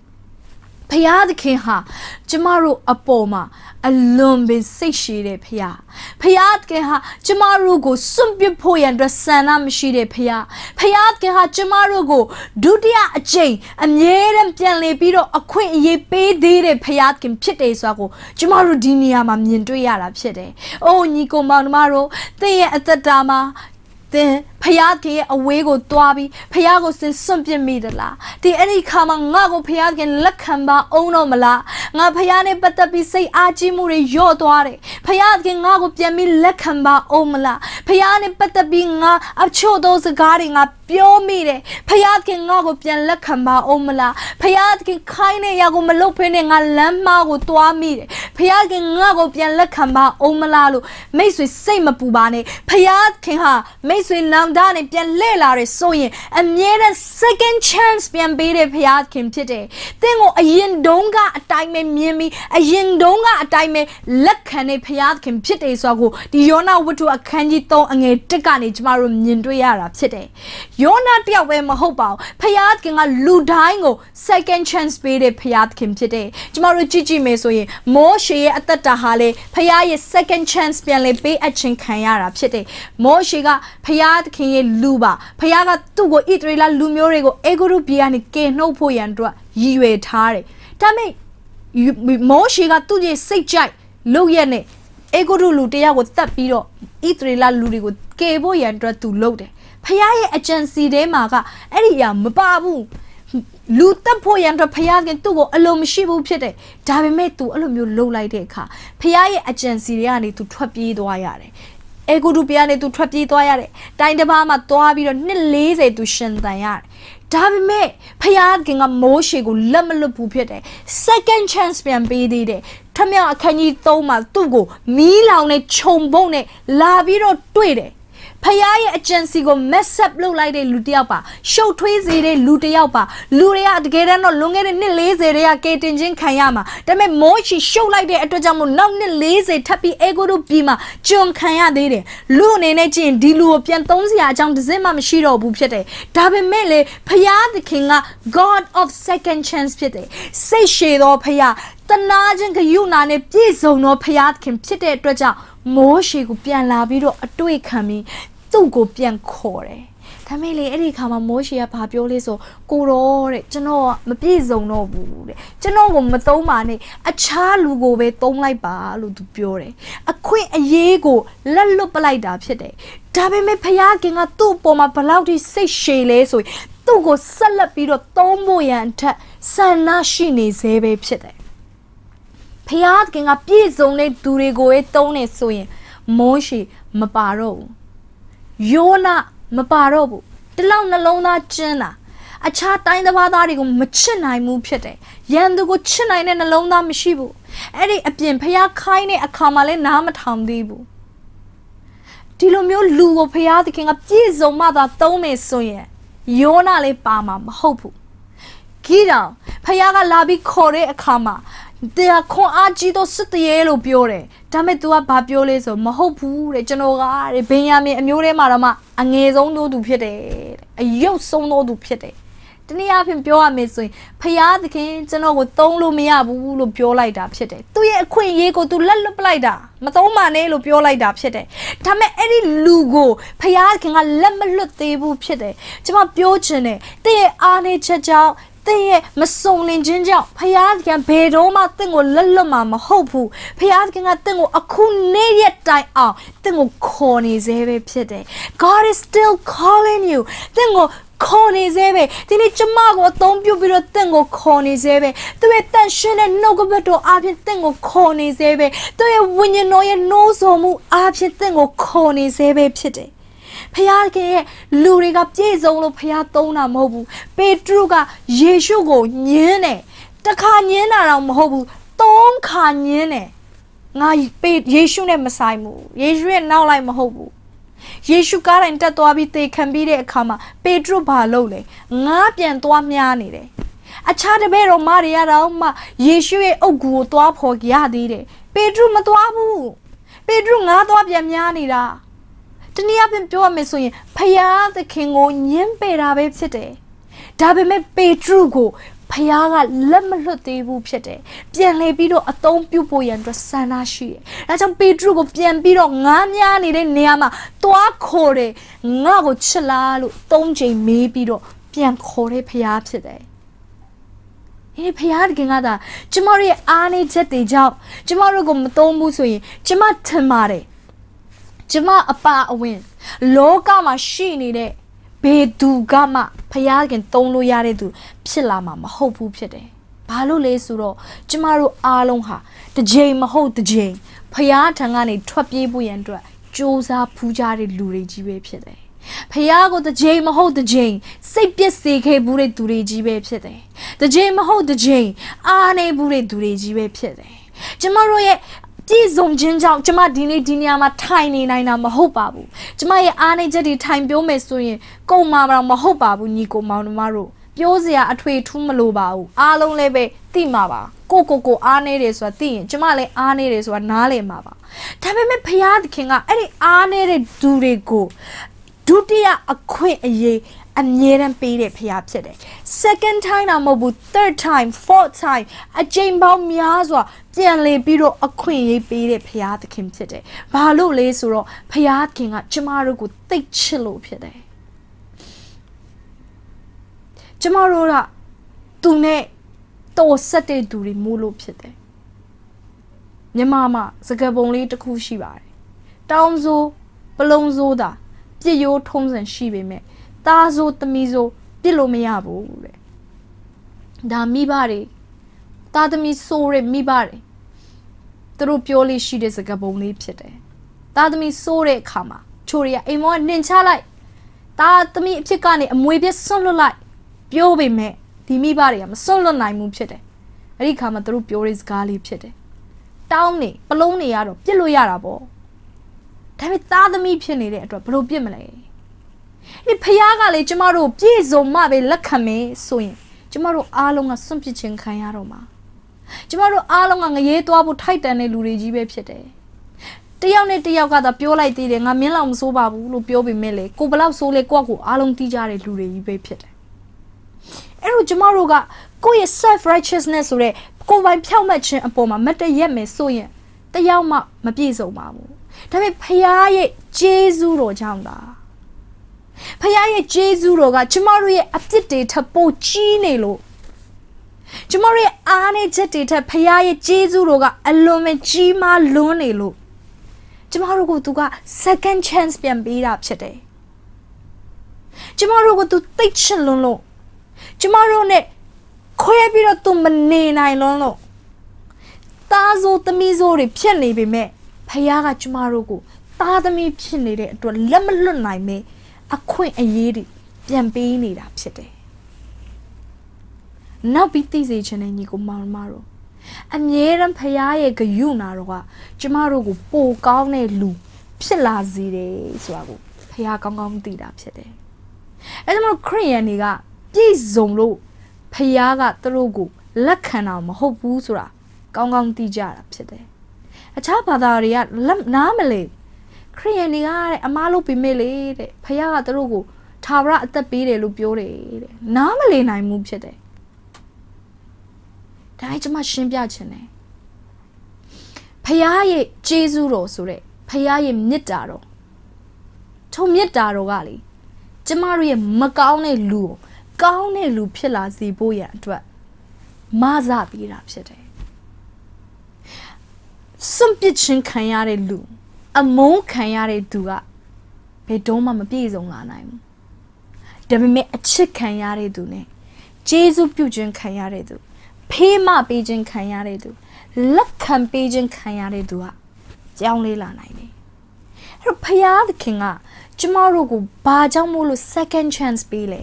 Speaker 1: ဖရာသခင်ဟာကျမတို့အပေါ်မှာအလွန်ပင်စိတ်ရှည်တဲ့ဖရာဖရာသခင်ဟာကျမတို့ကိုစွန့်ပစ်ဖို့ရန်အတွက်ဆန္ဒမရှိတဲ့ဖရာဖရာသခင်ဟာကျမတို့ကိုဒုတိယအကြိမ်အမြဲတမ်းပြန်လည်ပြီးတော့အခွင့်အရေးပေးသေးတဲ့ဖရာသခင်ဖြစ်တယ်ဆိုတာကိုကျမတို့ဒီနေရာမှာမြင်တွေ့ရတာဖြစ်တယ်။အိုးညီကောင်မောင်တို့သင်ရဲ့အသက်တာမှာသင်ဖះခင်ရဲ့အဝေးကိုသွားပြီးဖះကိုစင်စွန့်ပြစ်မိသလားဒီအဲ့ဒီခါမှာငါကိုဖះခင်လက်ခံပါအောင်တော့မလားငါဖះနဲ့ပတ်သက်ပြီးစိတ်အားကြီးမှုတွေညော့သွားတယ်ဖះခင်ငါကိုပြန်ပြီးလက်ခံပါအောင်မလားဖះနဲ့ပတ်သက်ပြီးငါအချို့သောစကားတွေငါပြောမိတယ်ဖះခင်ငါကိုပြန်လက်ခံပါအောင်မလားဖះခင်ခိုင်းတဲ့အရာကိုမလုပ်ဖ ೇನೆ ငါလမ်းမကိုသွားမိတယ်ဖះခင်ငါကိုပြန်လက်ခံပါအောင်မလားလို့မိတ်ဆွေစိတ်မပူပါနဲ့ဖះခင်ဟာမိတ်ဆွေနာင်သားနဲ့ပြန်လှည့်လာတယ်ဆိုရင်အမြဲတမ်း second chance ပြန်ပေးတဲ့ဖခင်ဖြစ်တယ်။သင်ကိုအရင်တုန်းကအတိုင်းပဲမြင်ပြီးအရင်တုန်းကအတိုင်းပဲလက်ခံတဲ့ဖခင်ဖြစ်တယ်ဆိုတော့ဒီယောနာဝတ္ထုအခန်းကြီး3အငယ်1ကနေကျမတို့မြင်တွေ့ရတာဖြစ်တယ်။ယောနာတယောက်ပဲမဟုတ်ပါဘူး။ဖခင်ကလူတိုင်းကို second chance ပေးတဲ့ဖခင်ဖြစ်တယ်။ကျမတို့ကြည့်ကြည့်မယ်ဆိုရင်မောရှေရဲ့အသက်တာဟာလေဖခင်ရဲ့ second chance ပြန်လေပေးအပ်ခြင်းခံရတာဖြစ်တယ်။မောရှေကဖခင်ခင်ရဲ့လူပါဖခင်ကသူ့ကိုဣသရေလလူမျိုးတွေကိုအေဂုရုပြည်ကနေကယ်နှုတ်ဖို့ရန်အတွက်ရည်ရွယ်ထားတယ်ဒါပေမဲ့မောရှေကသူ့ရဲ့စိတ်ကြိုက်လုပ်ရက်နဲ့အေဂုရုလူတယောက်ကိုတတ်ပြီးတော့ဣသရေလလူတွေကိုကယ်ဖို့ရန်အတွက်သူလုပ်တယ်ဖခင်ရဲ့အကြံစီထဲမှာကအဲ့ဒီအရာမပါဘူးလူတက်ဖို့ရန်အတွက်ဖခင်ကသူ့ကိုအလိုမရှိဘူးဖြစ်တယ်ဒါပေမဲ့ तू အဲ့လိုမျိုးလှုပ်လိုက်တဲ့အခါဖခင်ရဲ့အကြံစီတွေကနေ तू ထွက်ပြေးသွားရတယ်အေဂူဒူပီကနေသူထွက်ပြေးသွားရတယ်တိုင်တစ်ပါးမှာသွားပြီးတော့နှစ်40သူရှင်သန်ရတယ်ဒါပေမဲ့ဖယားခင်ကမိုးရှေကိုလက်မလွတ်ဘူးဖြစ်တယ် second chance ပြန်ပေးသေးတယ်ထမြောက်အခန်းကြီး3မှာသူ့ကိုမီးလောင်နဲ့ခြုံပုံနဲ့လာပြီးတော့တွေ့တယ်ဖယားရဲ့ agency ကို mess up လုပ်လိုက်တဲ့လူတယောက်ပါရှုပ်ထွေးစေတဲ့လူတယောက်ပါလူတွေကတကယ်တမ်းတော့လွန်ခဲ့တဲ့နှစ်40တွေကကေတင်ချင်းခံရမှာဒါပေမဲ့မိုးချီရှုပ်လိုက်တဲ့အတွက်ကြောင့်မို့နောက်နှစ်40ထပ်ပြီးအေဂိုတို့ပြီမှာကျွန်ခံရသေးတယ်လူအနေနဲ့ကျင်ဒီလူကိုပြန်သုံးစရာအကြောင်းတစ်စက်မှမရှိတော့ဘူးဖြစ်တယ်ဒါပေမဲ့လေဖယားသခင်က God of second chance ဖြစ်တယ်စိတ်ရှည်သောဖယားတနာချင်းဂယုနာနဲ့ပြည့်စုံသောဖရာသခင်ဖြစ်တဲ့အတွက်ကြောင့်မိုးရှေကိုပြန်လာပြီးတော့အတွေ့ခံပြီးသူ့ကိုပြန်ခေါ်တယ်ဒါမဲ့လေအဲ့ဒီခါမှာမိုးရှေကဘာပြောလဲဆို ကိုတော့တဲ့ကျွန်တော်ကမပြည့်စုံတော့ဘူးတဲ့ကျွန်တော်ကိုမသုံးပါနဲ့အခြားလူကိုပဲသုံးလိုက်ပါလို့သူပြောတယ်အခွင့်အရေးကိုလက်လွတ်ပလိုက်တာဖြစ်တယ်ဒါပေမဲ့ဖယားခင်ကသူ့အပေါ်မှာဘလောက်ထိစိတ်ရှည်လဲဆိုရင်သူ့ကိုဆက်လက်ပြီးတော့သုံးဖို့ရန်ထက်ဆန္ဒရှိနေသေးပဲဖြစ်တယ်ဖျားသခင်ကပြည့်စုံတဲ့သူတွေကိုပဲတုံးနေဆိုရင်မိုးရှေမပါတော့ဘူးယောနာမပါတော့ဘူးတလောက်နှလုံးသားကျဉ်းတာအခြားတိုင်းသဘာသားတွေကိုမချစ်နိုင်ဘူးဖြစ်တယ်ရန်သူကိုချစ်နိုင်တဲ့နှလုံးသားမရှိဘူးအဲ့ဒီအပြင်ဖျားခိုင်းတဲ့အခါမှာလည်းနားမထောင်သေးဘူးဒီလိုမျိုးလူကိုဖျားသခင်ကပြည့်စုံမှသာတုံးမယ်ဆိုရင်ယောနာလည်းပါမှာမဟုတ်ဘူးဂီတောင်ဖျားကလာပြီးခေါ်တဲ့အခါမှာတရားခွန်အားကြီးတော့စစ်တရေလို့ပြောတယ်ဒါမဲ့ तू ကဘာပြောလဲဆိုမဟုတ်ဘူးတဲ့ကျွန်တော်ကတဲ့ဘင်ယာမင်အမျိုးထဲမှာတော့မှအငယ်ဆုံးသောသူဖြစ်တယ်တဲ့အယုတ်ဆုံးသောသူဖြစ်တယ်တနည်းအားဖြင့်ပြောရမယ်ဆိုရင်ဖရာသခင်ကျွန်တော်ကိုသုံးလို့မရဘူးလို့ပြောလိုက်တာဖြစ်တယ်။သူ့ရဲ့အခွင့်အရေးကို तू လက်လွတ်ပလိုက်တာမသုံးပါနဲ့လို့ပြောလိုက်တာဖြစ်တယ်။ဒါမဲ့အဲ့ဒီလူကိုဖရာသခင်ကလက်မလွတ်သေးဘူးဖြစ်တယ်။ကျွန်မပြောချင်တယ်။တင့်ရဲ့အားနည်းချက်ကြောင့်တင့်ရဲ့မစုံလင်ခြင်းကြောင့်ဖယားသခင်ဘယ်တော့မှတင့်ကိုလက်လွတ်မှာမဟုတ်ဘူးဖယားသခင်ကတင့်ကိုအခုနေ့ရက်တိုင်အောင်တင့်ကိုခေါ်နေသေးပဲဖြစ်တယ် God is still calling you တင့်ကိုခေါ်နေသေးပဲဒီနေ့ကျမကိုအသုံးပြုပြီးတော့တင့်ကိုခေါ်နေသေးပဲသူ့ရဲ့တန်ရှင်းတဲ့နှုတ်ကပတ်တော်အားဖြင့်တင့်ကိုခေါ်နေသေးပဲသူ့ရဲ့ဝိညာဉ်တော်ရဲ့နှိုးဆော်မှုအားဖြင့်တင့်ကိုခေါ်နေသေးပဲဖြစ်တယ်ဖခင်ရဲ့လူတွေကပြည့်စုံလို့ဖခင်သုံးတာမဟုတ်ဘူးပေတရုကယေရှုကိုညင်းတယ်တခါညင်းတာတော့မဟုတ်ဘူးသုံးခါညင်းတယ်ငါပေယေရှုနဲ့မဆိုင်ဘူးယေရှုရဲ့နောက်လိုက်မဟုတ်ဘူးယေရှုကားတိုင်တက်သွားပြီးသေခံပြီးတဲ့အခါမှာပေတရုဘာလုပ်လဲငါပြန်သွားမြားနေတယ်အခြားတပည့်တော်မတွေရတော့မှယေရှုရဲ့အုပ်ဂူကိုသွားဖို့ရသေးတယ်ပေတရုမသွားဘူးပေတရုငါသွားပြန်များနေတာတနည်းအားဖြင့်ပြောရမယ်ဆိုရင်ဖယားသခင်ကိုညှင်းပယ်တာပဲဖြစ်တယ်ဒါပေမဲ့ပေတရုကိုဖယားကလက်မလွတ်သေးဘူးဖြစ်တယ်ပြန်လှည့်ပြီးတော့အသုံးပြုဖို့ရန်အတွက်ဆန္ဒရှိတယ်ဒါကြောင့်ပေတရုကို ပြန်ပြီးတော့ငားများနေတဲ့နေရာမှာသွားခေါ်တယ်ငါ့ကိုချစ်လားလို့သုံးချိန်မေးပြီးတော့ပြန်ခေါ်တဲ့ဖယားဖြစ်တယ်။အေးဖယားတကင်ကသာ ကျမတို့ရဲ့အားနည်းချက်တွေကြောင့်ကျမတို့ကိုမသုံးဘူးဆိုရင် ကျမထင်ပါတယ်။ကျမအပါအဝင်လောကမှာရှိနေတဲ့ဘေသူကမှဖျားခင်တုံးလို့ရတဲ့သူဖြစ်လာမှာမဟုတ်ဘူးဖြစ်တယ်။ဘာလို့လဲဆိုတော့ကျမတို့အားလုံးဟာတစ်ချိန်မဟုတ်တစ်ချိန်ဖျားထံကနေထွက်ပြေးဖို့ရန်အတွက်စ조사ဖူးကြတဲ့လူတွေကြီးပဲဖြစ်တယ်။ဖျားကိုတစ်ချိန်မဟုတ်တစ်ချိန်စိတ်ပျက်စေခဲ့ဘူးတဲ့သူတွေကြီးပဲဖြစ်တယ်။တစ်ချိန်မဟုတ်တစ်ချိန်အားနေဘူးတဲ့သူတွေကြီးပဲဖြစ်တယ်။ကျမတို့ရဲ့ပြည့်စုံခြင်းကြောင့်ကျမဒီနေ့ဒီနေရာမှာထိုင်နေနိုင်တာမဟုတ်ပါဘူးကျမရဲ့အားနည်းချက်တွေထိုင်ပြောမယ်ဆိုရင်ကုန်မှာတော့မဟုတ်ပါဘူးညီကိုမောင်နှမတို့ပြောစရာအထွေထူးမလိုပါဘူးအားလုံးလည်းပဲသိမှာပါကိုကိုကိုအားနေတယ်ဆိုတာသိရင်ကျမလည်းအားနေတယ်ဆိုတာနားလည်မှာပါဒါပေမဲ့ဘုရားသခင်ကအဲ့ဒီအားနေတဲ့သူတွေကိုဒုတိယအခွင့်အရေးအမြဲတမ်းပေးတဲ့ဖခင်ဖြစ်တယ် second time တော့မဟုတ်ဘူး third time fourth time အကြိမ်ပေါင်းများစွာပြန်လည်ပြီးတော့အခွင့်အရေးပေးတဲ့ဖခင်သခင်ဖြစ်တယ်ဘာလို့လဲဆိုတော့ဖခင်ကကျမတို့ကိုသိချစ်လို့ဖြစ်တယ်ကျမတို့ကသူနဲ့တော်ဆက်တဲ့သူတွေမို့လို့ဖြစ်တယ်မြန်မာမှာစကပုံလေးတစ်ခုရှိပါတယ်တောင်စိုးပလုံစိုးတာပြည့်ရိုးထုံးစံရှိပေမဲ့သားဆိုသမီးဆိုပြစ်လို့မရဘူးတဲ့ဒါမိဘတွေသားသမီးဆိုတဲ့မိဘတွေသူတို့ပြောလို့ရှိတဲ့စကားပုံလေးဖြစ်တယ်သားသမီးဆိုတဲ့အခါမှာချိုရီကအိမ်မောကနှင်ချလိုက်သားသမီးအဖြစ်ကနေအမွေပြဆွန့်လွတ်လိုက်ပြောပေမဲ့ဒီမိဘတွေကမစွန့်လွတ်နိုင်ဘူးဖြစ်တယ်။အဲ့ဒီခါမှာသူတို့ပြောတဲ့စကားလေးဖြစ်တယ်။တောင်းနေပလုံးနေရတော့ပြစ်လို့ရတာပေါ့။ဒါပေမဲ့သားသမီးဖြစ်နေတဲ့အတွက်ဘယ်လိုပြစ်မလဲ။နင်ဖះကလေကျမတို့ပြည့်စုံမှပဲလက်ခံမယ်ဆိုရင် ကျမတို့အားလုံးကစွန့်ပစ်ခြင်းခံရတော့မှာကျမတို့အားလုံးကငရေသွားဖို့ထိုက်တန်တဲ့လူတွေကြီးပဲဖြစ်တယ်တယောက်နဲ့တယောက်ကသာပြောလိုက်သေးတယ်ငါမင်းလောက်မစိုးပါဘူးလို့ပြောပေမဲ့လေကိုဘလောက်စိုးလဲကိုကကိုအားလုံးတီးကြတဲ့လူတွေကြီးပဲဖြစ်တယ်အဲ့တော့ကျမတို့ကကိုယ့်ရဲ့ self righteousness ဆိုတဲ့ကိုယ်ပိုင်ဖြောက်မှတ်ခြင်းအပေါ်မှာမတည့်ရက်မယ်ဆိုရင်တယောက်မှမပြည့်စုံပါဘူးဒါပေမဲ့ဖရားရဲ့ဂျေဇူးတော်ကြောင့်လားဖခင်ရဲ့ကျေးဇူးတော်ကကျမတို့ရဲ့အပြစ်တွေထပ်ပို့ကြီးနေလို့ကျမတို့ရဲ့အားနည်းချက်တွေထက်ဖခင်ရဲ့ကျေးဇူးတော်ကအလွန်မကြီးမားလွန်းနေလို့ကျမတို့ကိုသူက second chance ပြန်ပေးတာဖြစ်တယ်ကျမတို့ကိုသူသိတ်ချလွန်းလို့ကျမတို့ ਨੇ ခွဲပြီးတော့သူမနေနိုင်လွန်းလို့သားစိုးသမီးစိုးတွေဖြစ်နေပေမဲ့ဖခင်ကကျမတို့ကိုသားသမီးဖြစ်နေတဲ့အတွက်လက်မလွတ်နိုင်မဲ့အခွင့်အရေးတွေပြန်ပေးနေတာဖြစ်တယ်။နောက်ပြီးသိစေချင်တဲ့ညီကိုမောင်မတို့အမြဲတမ်းဖရားရဲ့ဂယုနာတော့ကကျမတို့ကို ပိုကောင်းတဲ့လူ ဖြစ်လာစေတယ်ဆိုတာကိုဖရားကောင်းကောင်းသိတာဖြစ်တယ်။အဲဒါကြောင့်ခရိယန်တွေကပြည့်စုံလို့ဖရားကသူတို့ကိုလက်ခံတာမဟုတ်ဘူးဆိုတာကောင်းကောင်းသိကြတာဖြစ်တယ်။အခြားဘာသာတွေကနားမလည်ခရိယန်တွေကအမားလို့ပြင်မဲ့လေတဲ့ဖခင်ကသူတို့ကိုသာဝရအသက်ပေးတယ်လို့ပြောတယ်တဲ့နားမလည်နိုင်မှုဖြစ်တယ်ဒါအကျမရှင်းပြချင်တယ်ဖခင်ရဲ့ကျေးဇူးတော်ဆိုတဲ့ဖခင်ရဲ့မြတ်တာတော်ထုံမြတ်တာတော်ကလေကျမတို့ရဲ့မကောင်းတဲ့လူကို ကောင်းတဲ့လူဖြစ်လာစေဖို့ရန်အတွက်မဆပေးတာဖြစ်တယ်စွန့်ပစ်ခြင်းခံရတဲ့လူအမုန်းခံရတဲ့သူကဘယ်တော့မှမပြည့်စုံလာနိုင်ဘူးဒါပေမဲ့အချစ်ခံရတဲ့သူ ਨੇ ကျေးဇူးပြုခြင်းခံရတဲ့သူဖေးမပေးခြင်းခံရတဲ့သူလက်ခံပေးခြင်းခံရတဲ့သူကကြောင်းလေးလာနိုင်တယ်အဲ့တော့ဖယားသခင်ကကျမတို့ကိုဘာကြောင့်မို့လို့ second chance ပေးလဲ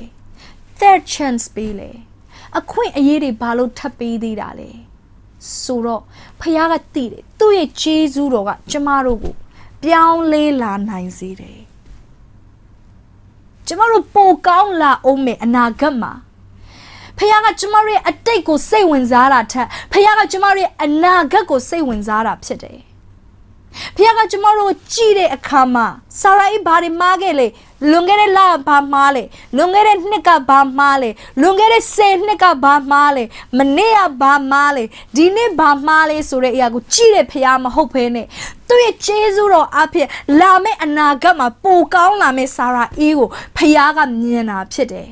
Speaker 1: third chance ပေးလဲအခွင့်အရေးတွေဘာလို့ထပ်ပေးသေးတာလဲဆိုတော့ဖခင်ကတည်တယ်သူ့ရဲ့ဂျေဇူးတော်ကကျမတို့ကိုပြောင်းလဲလာနိုင်စေတယ်ကျမတို့ပိုကောင်းလာအောင်မယ်အနာဂတ်မှာဖခင်ကကျမတို့ရဲ့အတိတ်ကိုစိတ်ဝင်စားတာထက်ဖခင်ကကျမတို့ရဲ့အနာဂတ်ကိုစိတ်ဝင်စားတာဖြစ်တယ်ဖခင်ကကျမတို့ကြည့်တဲ့အခါမှာစာရာအိဘာတွေမားခဲ့လေလွန်ခဲ့တဲ့လဘာမှားလဲလွန်ခဲ့တဲ့နှစ်ကဘာမှားလဲလွန်ခဲ့တဲ့ဆယ်နှစ်ကဘာမှားလဲမနေ့ကဘာမှားလဲဒီနေ့ဘာမှားလဲဆိုတဲ့အရာကိုကြည့်တဲ့ဖရားမဟုတ်ဘဲနဲ့သူ့ရဲ့ကျေးဇူးတော်အဖြစ်လာမယ့်အနာဂတ်မှာပိုကောင်းလာမယ့်စာရာအေးကိုဖရားကမြင်တာဖြစ်တယ်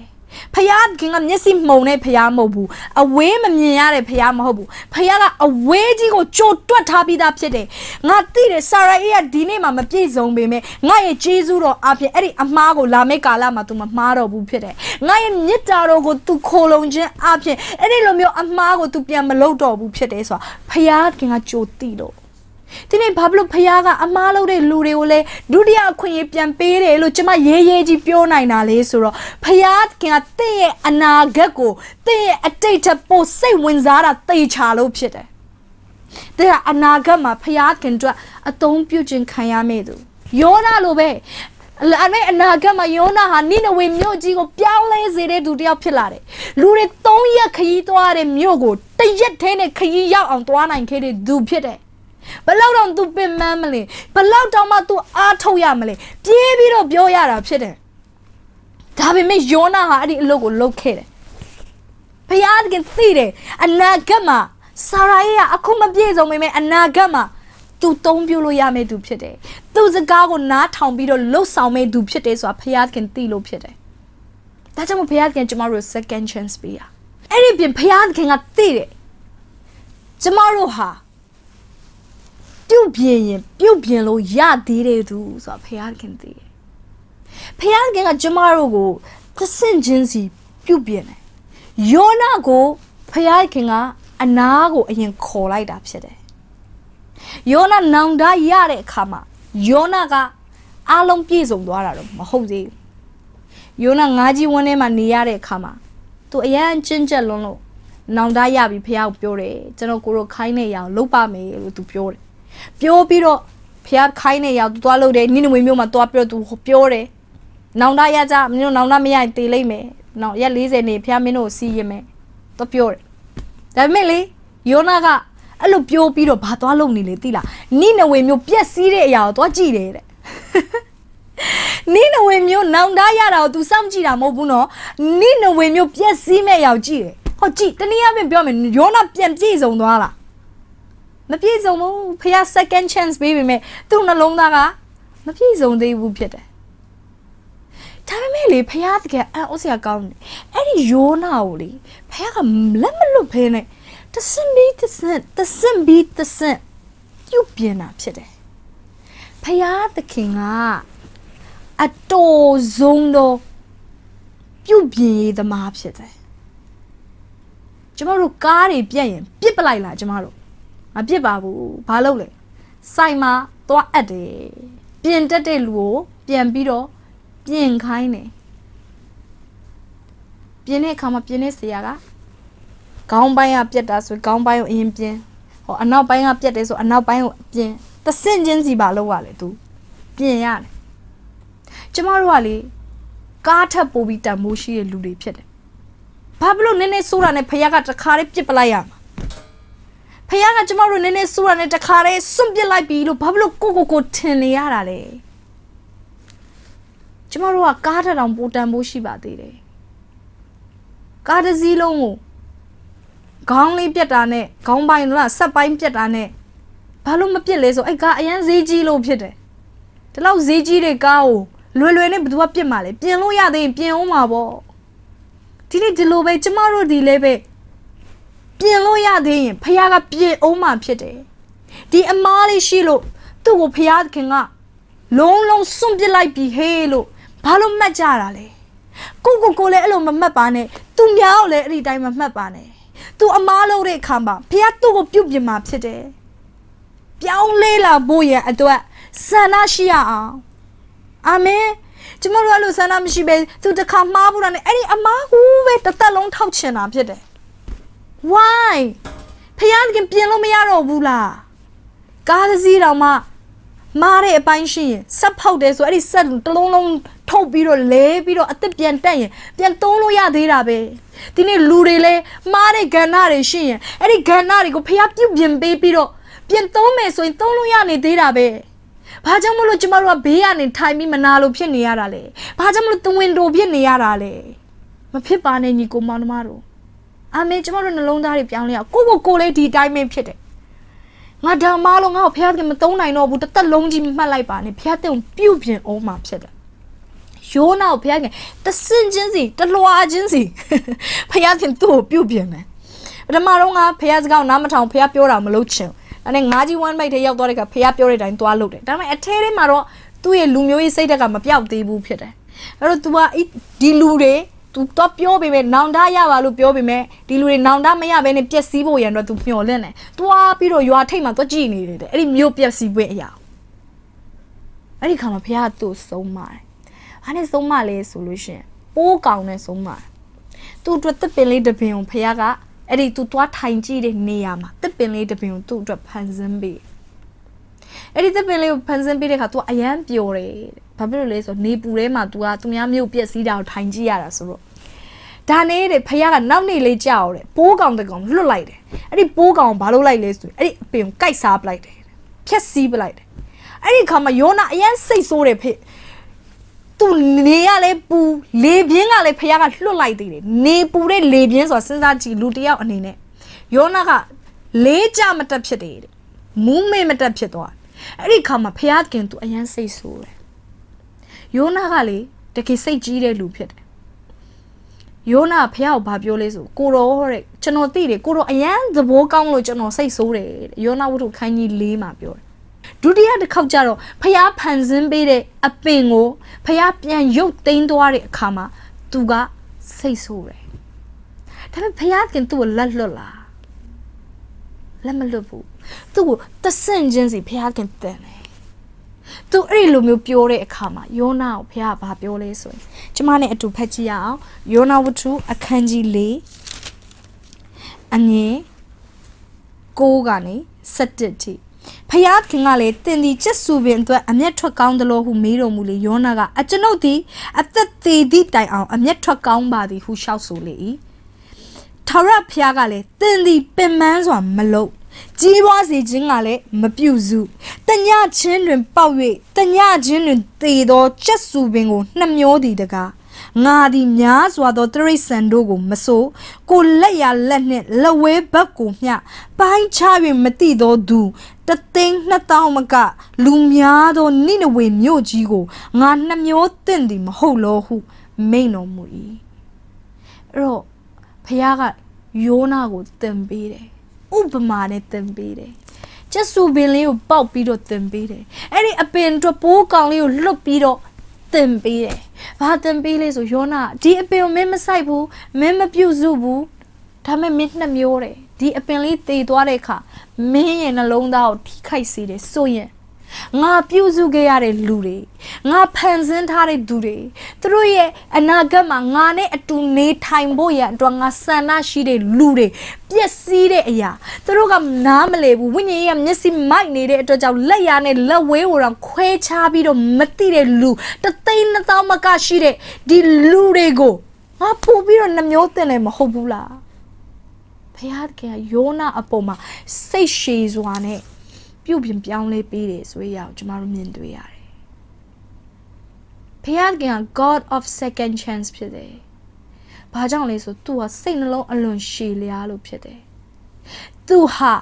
Speaker 1: ဖះခင်ကမျက်စိမှုံတဲ့ဖះမဟုတ်ဘူးအဝေးမမြင်ရတဲ့ဖះမဟုတ်ဘူးဖះကအဝေးကြီးကိုကြိုတွက်ထားပြီးသားဖြစ်တယ်ငါသိတယ်ဆာရာအေးကဒီနေ့မှမပြည့်စုံပေမဲ့ငါရဲ့ဂျေဇူးတော်အပြင်အဲ့ဒီအမားကိုလာမယ့်ကာလမှာ तू မမှားတော့ဘူးဖြစ်တယ်ငါရဲ့မေတ္တာတော်ကို तू ခိုလုံခြင်းအပြင်အဲ့ဒီလိုမျိုးအမားကို तू ပြန်မလုပ်တော့ဘူးဖြစ်တယ်ဆိုတာဖះခင်ကကြိုသိတော့ဒီနေ့ဘာလို့ဖះကအမားလုပ်တဲ့လူတွေကိုလဲဒုတိယအခွင့်အရေးပြန်ပေးတယ်လို့ကျမရဲရဲကြီးပြောနိုင်တာလေဆိုတော့ဖះခင်ကတင့်ရဲ့အနာဂတ်ကိုတင့်ရဲ့အတိတ်ထက်ပိုစိတ်ဝင်စားတာသိချာလို့ဖြစ်တယ်။ဒါကအနာဂတ်မှာဖះခင်အတွက်အသုံးပြုခြင်းခံရမယ့်သူယောနာလိုပဲအဲ့အနာဂတ်မှာယောနာဟာနိနဝေမြို့ကြီးကိုပြောင်းလဲစေတဲ့သူတယောက်ဖြစ်လာတယ်။လူတွေ၃ရက်ခရီးသွားတဲ့မြို့ကိုတရက်ထဲနဲ့ခရီးရောက်အောင်သွားနိုင်ခဲ့တဲ့သူဖြစ်တယ်ဘလောက်တော့ तू ပင်မန်းမလဲဘလောက်တောင်မှ तू အားထုတ်ရမလဲပြေးပြီးတော့ပြောရတာဖြစ်တယ်ဒါပေမဲ့ယောနာဟာအဲ့ဒီအလုပ်ကိုလုပ်ခဲ့တယ်ဘုရားသခင်သိတယ်အနာဂတ်မှာစာရာရဲ့အခုမပြည့်စုံပေမဲ့အနာဂတ်မှာ तू တုံးပြလို့ရမယ့်သူဖြစ်တယ်သူစကားကိုနားထောင်ပြီးတော့လှုပ်ဆောင်မယ့်သူဖြစ်တယ်ဆိုတာဘုရားသခင်သိလို့ဖြစ်တယ်ဒါကြောင့်ဘုရားသခင်ကျမတို့ second chance ပေးရအဲ့ဒီပြင်ဘုရားသခင်ကသိတယ်ကျမတို့ဟာပြုတ်ပြင်းရင်ပြုတ်ပြင်းလို့ရသေးတယ်သူဆိုတာဖယားခင်သိတယ်ဖယားခင်ကကျမတို့ကိုသစင့်ချင်းစီပြုတ်ပြင်းတယ်ယောနာကိုဖယားခင်ကအနာကိုအရင်ခေါ်လိုက်တာဖြစ်တယ်ယောနာနောင်တရတဲ့အခါမှာယောနာကအလုံးပြည့်စုံသွားတာတော့မဟုတ်သေးဘူးယောနာငါးကြီးဝန်းထဲမှာနေရတဲ့အခါမှာသူအရန်ကျဉ်ကျက်လွန်းလို့နောင်တရပြီဖះကိုပြောတယ်ကျွန်တော်ကိုရောခိုင်းတဲ့ရအောင်လုပ်ပါမယ်လို့သူပြောတယ်ပြောပြီးတော့ဖះခိုင်းနေရောက်သူသွားလို့တယ်နိနမွေမျိုးမှာသွားပြီးတော့သူပြောတယ်နောင်တရကြမင်းတို့နောင်တမရရင်တေလိုက်မယ်နောက်ရက်40နေဖះမင်းတို့စီးရမယ်သွားပြောတယ်ဒါပေမဲ့လေယောနာကအဲ့လိုပြောပြီးတော့ဘာသွားလုပ်နေလဲသိလားနိနဝေမျိုးပြက်စီးတဲ့အရာကိုသွားကြည့်တယ်တဲ့နိနဝေမျိုးနောင်တရတာကို तू စောင့်ကြည့်တာမဟုတ်ဘူးနော်နိနဝေမျိုးပြက်စီးမဲ့အရာကိုကြည့်တယ်ဟောကြည့်တနည်းအားဖြင့်ပြောမယ်ယောနာပြန်ပြည့်စုံသွားလားမပြည့်စုံဘူးဖះ second chance ပေးပေမဲ့သူ့နှလုံးသားကမပြည့်စုံသေးဘူးဖြစ်တယ်ဒါပေမဲ့လေဖះတကယ်အံ့ဩစရာကောင်းတယ်အဲ့ဒီယောနာကိုလေဖះကလက်မလွတ်ဖဲနဲ့တဆင့်ပြီးတဆင့်တဆင့်ပြီးတဆင့်ပြုတ်ပြင်တာဖြစ်တယ်ဖះသခင်ကအတော်ဆုံးတော့ပြုတ်ပြင်ရေးသမားဖြစ်တယ်ကျမတို့ကားတွေပြက်ရင်ပြစ်ပလိုက်လားကျမတို့မပြစ်ပါဘူးဘာလုပ်လဲဆိုင်မှာသွားအပ်တယ်ပြင်တက်တဲ့လူကိုပြန်ပြီးတော့ပြင်ခိုင်းတယ်ပြင်းတဲ့အခါမှာပြင်းတဲ့ဆရာကခေါင်းပိုင်းကပြက်တာဆိုခေါင်းပိုင်းကိုအရင်ပြင်းဟောအနောက်ပိုင်းကပြက်တယ်ဆိုအနောက်ပိုင်းကိုပြင်းတဆင့်ချင်းစီပါလောက်ရလေ तू ပြင်ရတယ်ကျမတို့ကလေကားထပ်ပိုးပြီးတန်မိုးရှိတဲ့လူတွေဖြစ်တယ်ဘာဖြစ်လို့နည်းနည်းဆိုးတာနဲ့ဖခင်ကတခါလေးပြစ်ပလိုက်ရမှာဖခင်ကကျမတို့နည်းနည်းဆိုးတာနဲ့တခါတည်းစွန့်ပစ်လိုက်ပြီလို့ဘာဖြစ်လို့ကိုကိုကိုထင်နေရတာလဲကျမတို့ကကားထထောင်ပူတန်ဖို့ရှိပါသေးတယ်ကားတစ်စီးလုံးကိုခေါင်းလေးပြက်တာနဲ့ခေါင်းပိုင်းလားဆက်ပိုင်းပြက်တာနဲ့ဘာလို့မပြက်လဲဆိုအဲ့ကားအရန်ဈေးကြီးလို့ဖြစ်တယ်ဒီလောက်ဈေးကြီးတဲ့ကားကိုလွယ်လွယ်နဲ့ဘသူကပြစ်မှာလဲပြင်လို့ရသေးရင်ပြင်အောင်မှာပေါ့ဒီနေ့ဒီလိုပဲကျမတို့ဒီလည်းပဲပြင်လို့ရသေးရင်ဖခင်ကပြင်အောင်မှဖြစ်တယ်ဒီအမားလေးရှိလို့သူ့ကိုဖခင်ကလုံးလုံးစွန့်ပစ်လိုက်ပြီဟေးလို့ဘာလို့မှတ်ကြတာလဲကိုကိုကိုလည်းအဲ့လိုမမှတ်ပါနဲ့သူများကိုလည်းအဲ့ဒီတိုင်းမမှတ်ပါနဲ့သူအမားလုပ်တဲ့အခါမှာဖခင်သူ့ကိုပြုတ်ပြင်มาဖြစ်တယ်ပြောင်းလဲလာဖို့ရန်အတွက်ဆန္ဒရှိရအောင်အာမင်ကျမတို့ကလို့ဆန္ဒမရှိပဲသူတခါမှားဖို့တာနဲ့အဲ့ဒီအမားဟူပဲတသက်လုံးထောက်ချင်တာဖြစ်တယ် why ဖယားခင်ပြင်လို့မရတော့ဘူးလားကားတစ်စီးတောင်မှမားတဲ့အပိုင်းရှိရင်ဆက်ဖောက်တယ်ဆိုအဲ့ဒီဆက်တလုံးလုံးထုတ်ပြီးတော့လဲပြီးတော့အသက်ပြန်တက်ရင်ပြန်သုံးလို့ရသေးတာပဲဒီနေ့လူတွေလဲမှားတဲ့ကဏ္ဍတွေရှိရင်အဲ့ဒီကဏ္ဍတွေကိုဖျားပြုတ်ပြင်ပေးပြီးတော့ပြန်သုံးမယ်ဆိုရင်သုံးလို့ရနေသေးတာပဲဘာကြောင့်မလို့ကျမတို့ကဘေးကနေထိုင်ပြီးမနာလို့ဖြစ်နေရတာလဲဘာကြောင့်မလို့တဝင်းတိုဖြစ်နေရတာလဲမဖြစ်ပါနဲ့ညီကိုမောင်နှမတို့အမေကျမတို့နှလုံးသားတွေပြောင်းလဲအောင်ကိုကိုကိုလေးဒီတိုင်းမင်းဖြစ်တယ်ငါဓမ္မလို့ငါ့ကိုဘုရားသခင်မတုံးနိုင်တော့ဘူးတသက်လုံးကြီးမှတ်လိုက်ပါနဲ့ဘုရားသခင်ပြုတ်ပြင်အောင်မှဖြစ်တယ်ရိုးနောက်ဘုရားခင်တဆင့်ချင်းစီတလွာချင်းစီဘုရားခင်သူ့ကိုပြုတ်ပြင်မယ်ပထမတော့ငါဘုရားစကားကိုနားမထောင်ဘုရားပြောတာမလုပ်ချင်ဒါနဲ့ငါးကြီးဝမ်းမိုက်ထဲရောက်သွားတဲ့အခါဘုရားပြောတဲ့အတိုင်းသွားလုပ်တယ်ဒါပေမဲ့အထဲထဲမှာတော့သူ့ရဲ့လူမျိုးရေးစိတ်ဓာတ်ကမပြောက်သေးဘူးဖြစ်တယ်အဲ့တော့ तू ကဒီလူတွေသူတော့ပြောပေမဲ့နောင်တရပါလို့ပြောပေမဲ့ဒီလူတွေနောင်တမရဘဲနဲ့ပျက်စီးဖို့ရန်တော့သူမျှော်လင့်တယ်။သွားပြီးတော့ရွာထိတ်မှသွားကြည့်နေတယ်အဲ့ဒီမြို့ပျက်စီးပွင့်အရာ။အဲ့ဒီခါမှာဘုရားသူ့ဆုံးမတယ်။ဘာနဲ့ဆုံးမလဲဆိုလို့ရှင်ပိုးကောင်နဲ့ဆုံးမတယ်။သူ့အတွက်တစ်ပင်လေးတစ်ပင်ကိုဘုရားကအဲ့ဒီသူသွားထိုင်ကြည့်တဲ့နေရာမှာတစ်ပင်လေးတစ်ပင်ကိုသူ့အတွက်ဖန်ဆင်းပေးတယ်။အဲ့ဒီသစ်ပင်လေးကိုဖန်ဆင်းပေးတဲ့အခါ तू အရန်ပျော်တယ်ဘာဖြစ်လို့လဲဆိုနေပူထဲမှာ तू ကသူများမြို့ပြက်စီးတာကိုထိုင်ကြည့်ရတာဆိုတော့ဒါနဲ့တဲ့ဖခင်ကနောက်နေ့လေးကြောက်တယ်ပိုးကောင်တကောင်လွတ်လိုက်တယ်အဲ့ဒီပိုးကောင်ဘာလို့လိုက်လဲဆိုရင်အဲ့ဒီအပင်ကိုကိုက်စားပလိုက်တယ်ဖြက်စီးပလိုက်တယ်အဲ့ဒီခါမှာယောနာအရန်စိတ်ဆိုးတယ်ဖေသူနေရလဲပူလေပြင်းကလဲဖခင်ကလွတ်လိုက်သေးတယ်နေပူတဲ့လေပြင်းဆိုတာစဉ်းစားကြည့်လူတယောက်အနေနဲ့ယောနာကလေးကြမတက်ဖြစ်တယ်တဲ့မူးမေမတက်ဖြစ်သွားအဲ့ဒီခါမှာဖယားခင်သူအရန်စိတ်ဆိုးတယ်ယောနာကလေတကယ်စိတ်ကြီးတဲ့လူဖြစ်တယ်ယောနာဖះကိုဘာပြောလဲဆိုကိုတော်တဲ့ကျွန်တော်သိတယ်ကိုတော်အရန်သဘောကောင်းလို့ကျွန်တော်စိတ်ဆိုးတယ်ယောနာဝတ္ထုခန်းကြီး၄မှာပြောတယ်ဒုတိယတစ်ခေါက်ကျတော့ဖះဖန်ဆင်းပေးတဲ့အပင်ကိုဖះပြန်ရုပ်သိမ်းသွားတဲ့အခါမှာသူကစိတ်ဆိုးတယ်ဒါပေမဲ့ဖះကသူ့ကိုလက်လွတ်လာလက်မလွတ်ဘူးသူ့ကိုတဆင့်ချင်းစီဖះခင်တန်တယ်သူအဲ့ဒီလိုမျိုးပြောတဲ့အခါမှာယောနာကိုဖះကဘာပြောလဲဆိုရင်ကျမနဲ့အတူဖတ်ကြည့်ရအောင်ယောနာဝတ္ထုအခန်းကြီး၄အငယ်9ကနေ17ထိဖယားခင်ကလည်းတင်ဒီကျဆူပင်အတွက်အမျက်ထွက်ကောင်းသလိုဟုမေးတော်မူလေယောနာကအကျွန်ုပ်သည်အသက်သေးသည့်တိုင်အောင်အမျက်ထွက်ကောင်းပါသည်ဟုလျှောက်ဆိုလေ၏ထာဝရဘုရားကလည်းသင်သည်ပင်ပန်းစွာ မလုပ်ကြီးပွားစေခြင်းကလည်းမပြုစုတညချင်းတွင်ပေါက်၍တညချင်းတွင်သေသောကျက်စုပင်ကိုနှမျောသည်တကားငါသည်များစွာသောတရိษံတို့ကိုမဆိုးကိုလက်ရလက်နှင့်လက်ဝဲဘက်ကိုမျှပိုင်းချ၍မတိသောသူတသိန်းနှစ်တောင်းမက လူများသောနိနဝေမြို့ကြီးကိုငါနှမျောတင့်သည် မဟုတ်လောဟုမိန်တော်မူ၏အဲ့တော့ဖះကယောနာကိုတင်ပေးတယ်ဥပမာနဲ့တင်ပေးတယ်ကျဆူပင်လေးကိုပေါက်ပြီးတော့တင်ပေးတယ်အဲ့ဒီအပင်အတွက်ပိုးကောင်လေးကိုလွတ်ပြီးတော့တင်ပေးတယ်ဘာတင်ပေးလဲဆိုယောနာဒီအပင်ကိုမင်းမဆိုင်ဘူးမင်းမပြုတ်စုဘူးဒါမဲ့မင်းနှစ်မျိုးတယ်ဒီအပင်လေးတည်သွားတဲ့အခါမင်းရဲ့နှလုံးသားကိုထိခိုက်စေတယ်ဆိုရင်ငါပြုစုခဲ့ရတဲ့လူတွေငါဖန်ဆင်းထားတဲ့သူတွေသူတို့ရဲ့အနာဂတ်မှာငါနဲ့အတူနေထိုင်ဖို့ရန်အတွက်ငါဆန္ဒရှိတဲ့လူတွေပျက်စီးတဲ့အရာသူတို့ကနားမလည်ဘူးဝိညာဉ်ရေးကမျက်စိမိုက်နေတဲ့အတွက်ကြောင့်လက်ရနဲ့လက်ဝဲကိုတော့ခွဲခြားပြီးတော့မသိတဲ့လူတသိန်းနှစ်သောင်းမကရှိတဲ့ဒီလူတွေကိုငါပို့ပြီးတော့နှမျိုးတင်လည်းမဟုတ်ဘူးလားဘုရားကယောနာအပေါ်မှာစိတ်ရှည်စွာနဲ့ပြုပြင်ပြောင်းလဲပေးတယ်ဆိုရအောင်ကျမတို့မြင်တွေ့ရတယ်ဖခင်က God of second chance ဖြစ်တယ်။ဘာကြောင့်လဲဆိုသူဟာစိတ်နှလုံးအလွန်ရှည်လျားလို့ဖြစ်တယ်။သူဟာ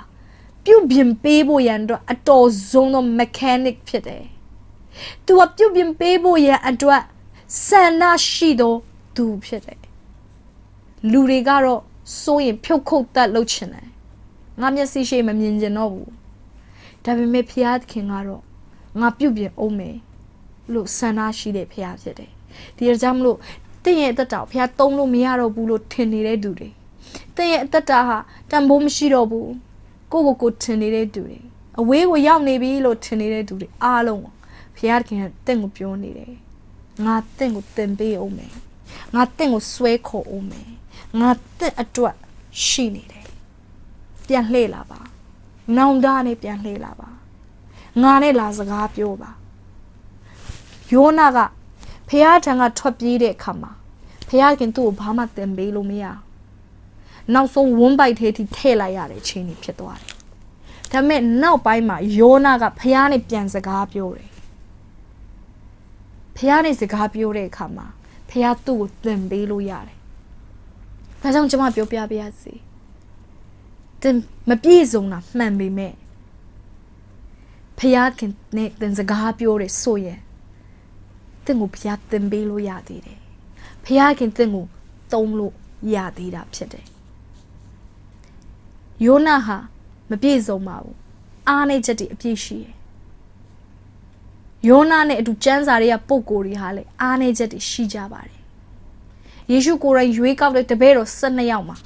Speaker 1: ပြုပြင်ပေးဖို့ရန်အတွက်အတော်ဆုံးသော mechanic ဖြစ်တယ်။သူဟာပြုပြင်ပေးဖို့ရန်အတွက်ဆန္ဒရှိသောသူဖြစ်တယ်။လူတွေကတော့စိုးရင်ဖြုတ်ခုတ်တတ်လုပ်ချင်တယ်။ငါမျက်စိရှိမမြင်ကျင်တော့ဘူးဒါပေမဲ့ဖျားသခင်ကတော့ငါပြုတ်ပြင်အောင်မယ်လို့ဆန္ဒရှိတဲ့ဖျားဖြစ်တယ်ဒီအကြောင်းမလို့တင့်ရဲ့အသက်တာကိုဖျားသုံးလို့မရတော့ဘူးလို့ထင်နေတဲ့သူတွေတင့်ရဲ့အသက်တာဟာတန်ဖိုးမရှိတော့ဘူးကိုကိုကိုထင်နေတဲ့သူတွေအဝေးကိုရောက်နေပြီလို့ထင်နေတဲ့သူတွေအားလုံးဖျားသခင်ကတင့်ကိုပြောနေတယ်ငါတင့်ကိုတင်ပေးအောင်မယ်ငါတင့်ကိုဆွဲခေါ်အောင်မယ်ငါတင့်အတွက်ရှိနေတယ်ပြန်လှည့်လာပါနောင်သားနဲ့ပြန်လှည့်လာပါငါနဲ့လာစကားပြောပါယောနာကဖះထံကထွက်ပြေးတဲ့အခါမှာဖះခင်သူ့ကိုဘာမှတင်ပေးလို့မရနောက်ဆုံးဝန်းပိုက်ထဲထိထည့်လိုက်ရတဲ့ချိန်ကြီးဖြစ်သွားတယ်ဒါပေမဲ့နောက်ပိုင်းမှာယောနာကဖះနဲ့ပြန်စကားပြောတယ်ဖះနဲ့စကားပြောတဲ့အခါမှာဖះသူ့ကိုတင်ပေးလို့ရတယ်ဒါကြောင့်ကျွန်မပြောပြပါရစေ။သင်မပြည့်စုံတာမှန်ပေမဲ့ဖယားခင်နဲ့သင်စကားပြောတယ်ဆိုရင်သင်ကိုဖယားသင်ပေးလို့ရသေးတယ်ဖယားခင်သင်ကိုသုံးလို့ရသေးတာဖြစ်တယ်ယောနာဟာ မပြည့်စုံပါဘူးအားနည်းချက်တွေအပြည့်ရှိတယ်ယောနာနဲ့အတူစံစာတွေကပုံကိုယ်တွေဟာလည်းအားနည်းချက်တွေရှိကြပါတယ်ယေရှုကိုယ်တိုင်ရွေးကောက်တဲ့တပည့်တော်12ယောက်မှာ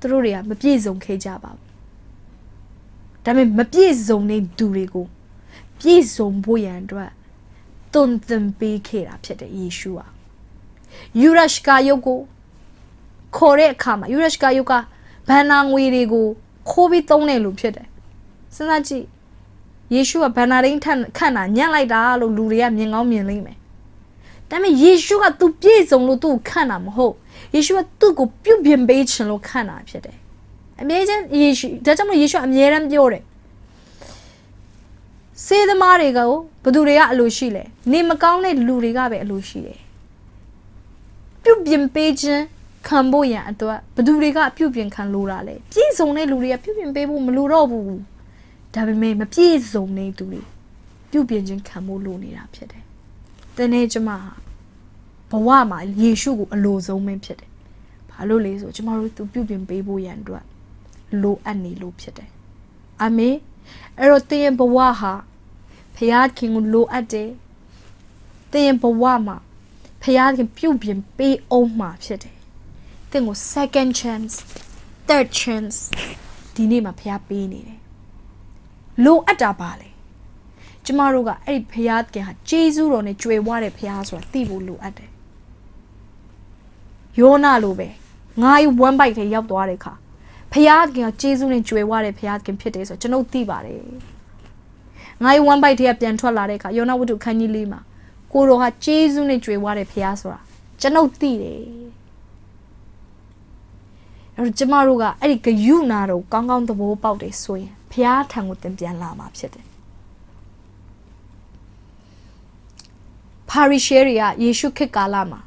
Speaker 1: သူတို့တွေကမပြည့်စုံခဲ့ကြပါဘူးဒါပေမဲ့မပြည့်စုံတဲ့သူတွေကို ပြည့်စုံဖို့ရန်အတွက်တွန်သင်ပေးခဲ့တာဖြစ်တယ်ယေရှုဟာယူရရှကာယုတ်ကိုခေါ်တဲ့အခါမှာယူရရှကာယုတ်ကဘန္နာငွေတွေကိုခိုးပြီးသုံးတယ်လို့ဖြစ်တယ်စဉ်းစားကြည့်ယေရှုကဗန္နာရင်းထန်ခန့်တာညံ့လိုက်တာလို့လူတွေကမြင်ကောင်းမြင်လိမ့်မယ်။ဒါပေမဲ့ယေရှုကသူပြည့်စုံလို့သူ့ကိုခန့်တာမဟုတ်။ယေရှုကသူ့ကိုပြုတ်ပြင်ပေးခြင်းလို့ခံတာဖြစ်တယ်အမြဲတမ်းယေရှုဒါကြောင့်မလို့ယေရှုအမြဲတမ်းပြောတယ်စေသမားတွေကိုဘသူတွေကအလိုရှိလဲနေမကောင်းတဲ့လူတွေကပဲအလိုရှိတယ်ပြုတ်ပြင်ပေးခြင်းခံဖို့ရန်အတွက်ဘသူတွေကပြုတ်ပြင်ခံလိုတာလဲပြည့်စုံတဲ့လူတွေကပြုတ်ပြင်ပေးဖို့မလိုတော့ဘူးဒါပေမဲ့မပြည့်စုံတဲ့သူတွေပြုတ်ပြင်ခြင်းခံဖို့လိုနေတာဖြစ်တယ်တနေ့ကျမဟာဘဝမှာယေရှုကိုအလိုဆုံးမင်းဖြစ်တယ်။ဘာလို့လဲဆိုကျမတို့သူပြုပြင်ပေးဖို့ရန်အတွက်လိုအပ်နေလို့ဖြစ်တယ်။အာမင်။အဲ့တော့သင်ရဲ့ဘဝဟာဖခင်ကိုလိုအပ်တယ်။သင်ရဲ့ဘဝမှာဖခင်ပြုပြင်ပေးအောင်မှာဖြစ်တယ်။သင်ကို second chance, third chance ဒီနေ့မှာဖခင်ပေးနေတယ်။လိုအပ်တာပါလေ။ကျမတို့ကအဲ့ဒီဖရာခင်ဟာဂျေဇုတော်နဲ့ကြွယ်ဝတဲ့ဖရာဆိုတာသိဖို့လိုအပ်တယ်ယောနာလိုပဲငါ့ရဲ့1 byte ထဲရောက်သွားတဲ့အခါဖျားခင်ကကျေးဇူးနဲ့ကြွယ်ဝတဲ့ဖျားခင်ဖြစ်တယ်ဆိုတော့ကျွန်တော်သိပါတယ်ငါ့ရဲ့1 byte ထဲကပြန်ထွက်လာတဲ့အခါယောနာဝတ္ထုခန်းကြီးလေးမှာကိုတော်ဟာကျေးဇူးနဲ့ကြွယ်ဝတဲ့ဖျားဆိုတာကျွန်တော်သိတယ်အဲ့တော့ကျမတို့ကအဲ့ဒီဂယုနာတော့ကောင်းကောင်းသဘောပေါက်တယ်ဆိုရင်ဖျားထံကိုသင်ပြန်လာမှာဖြစ်တယ်ပါရီရှဲတွေကယေရှုခေတ်ကာလမှာ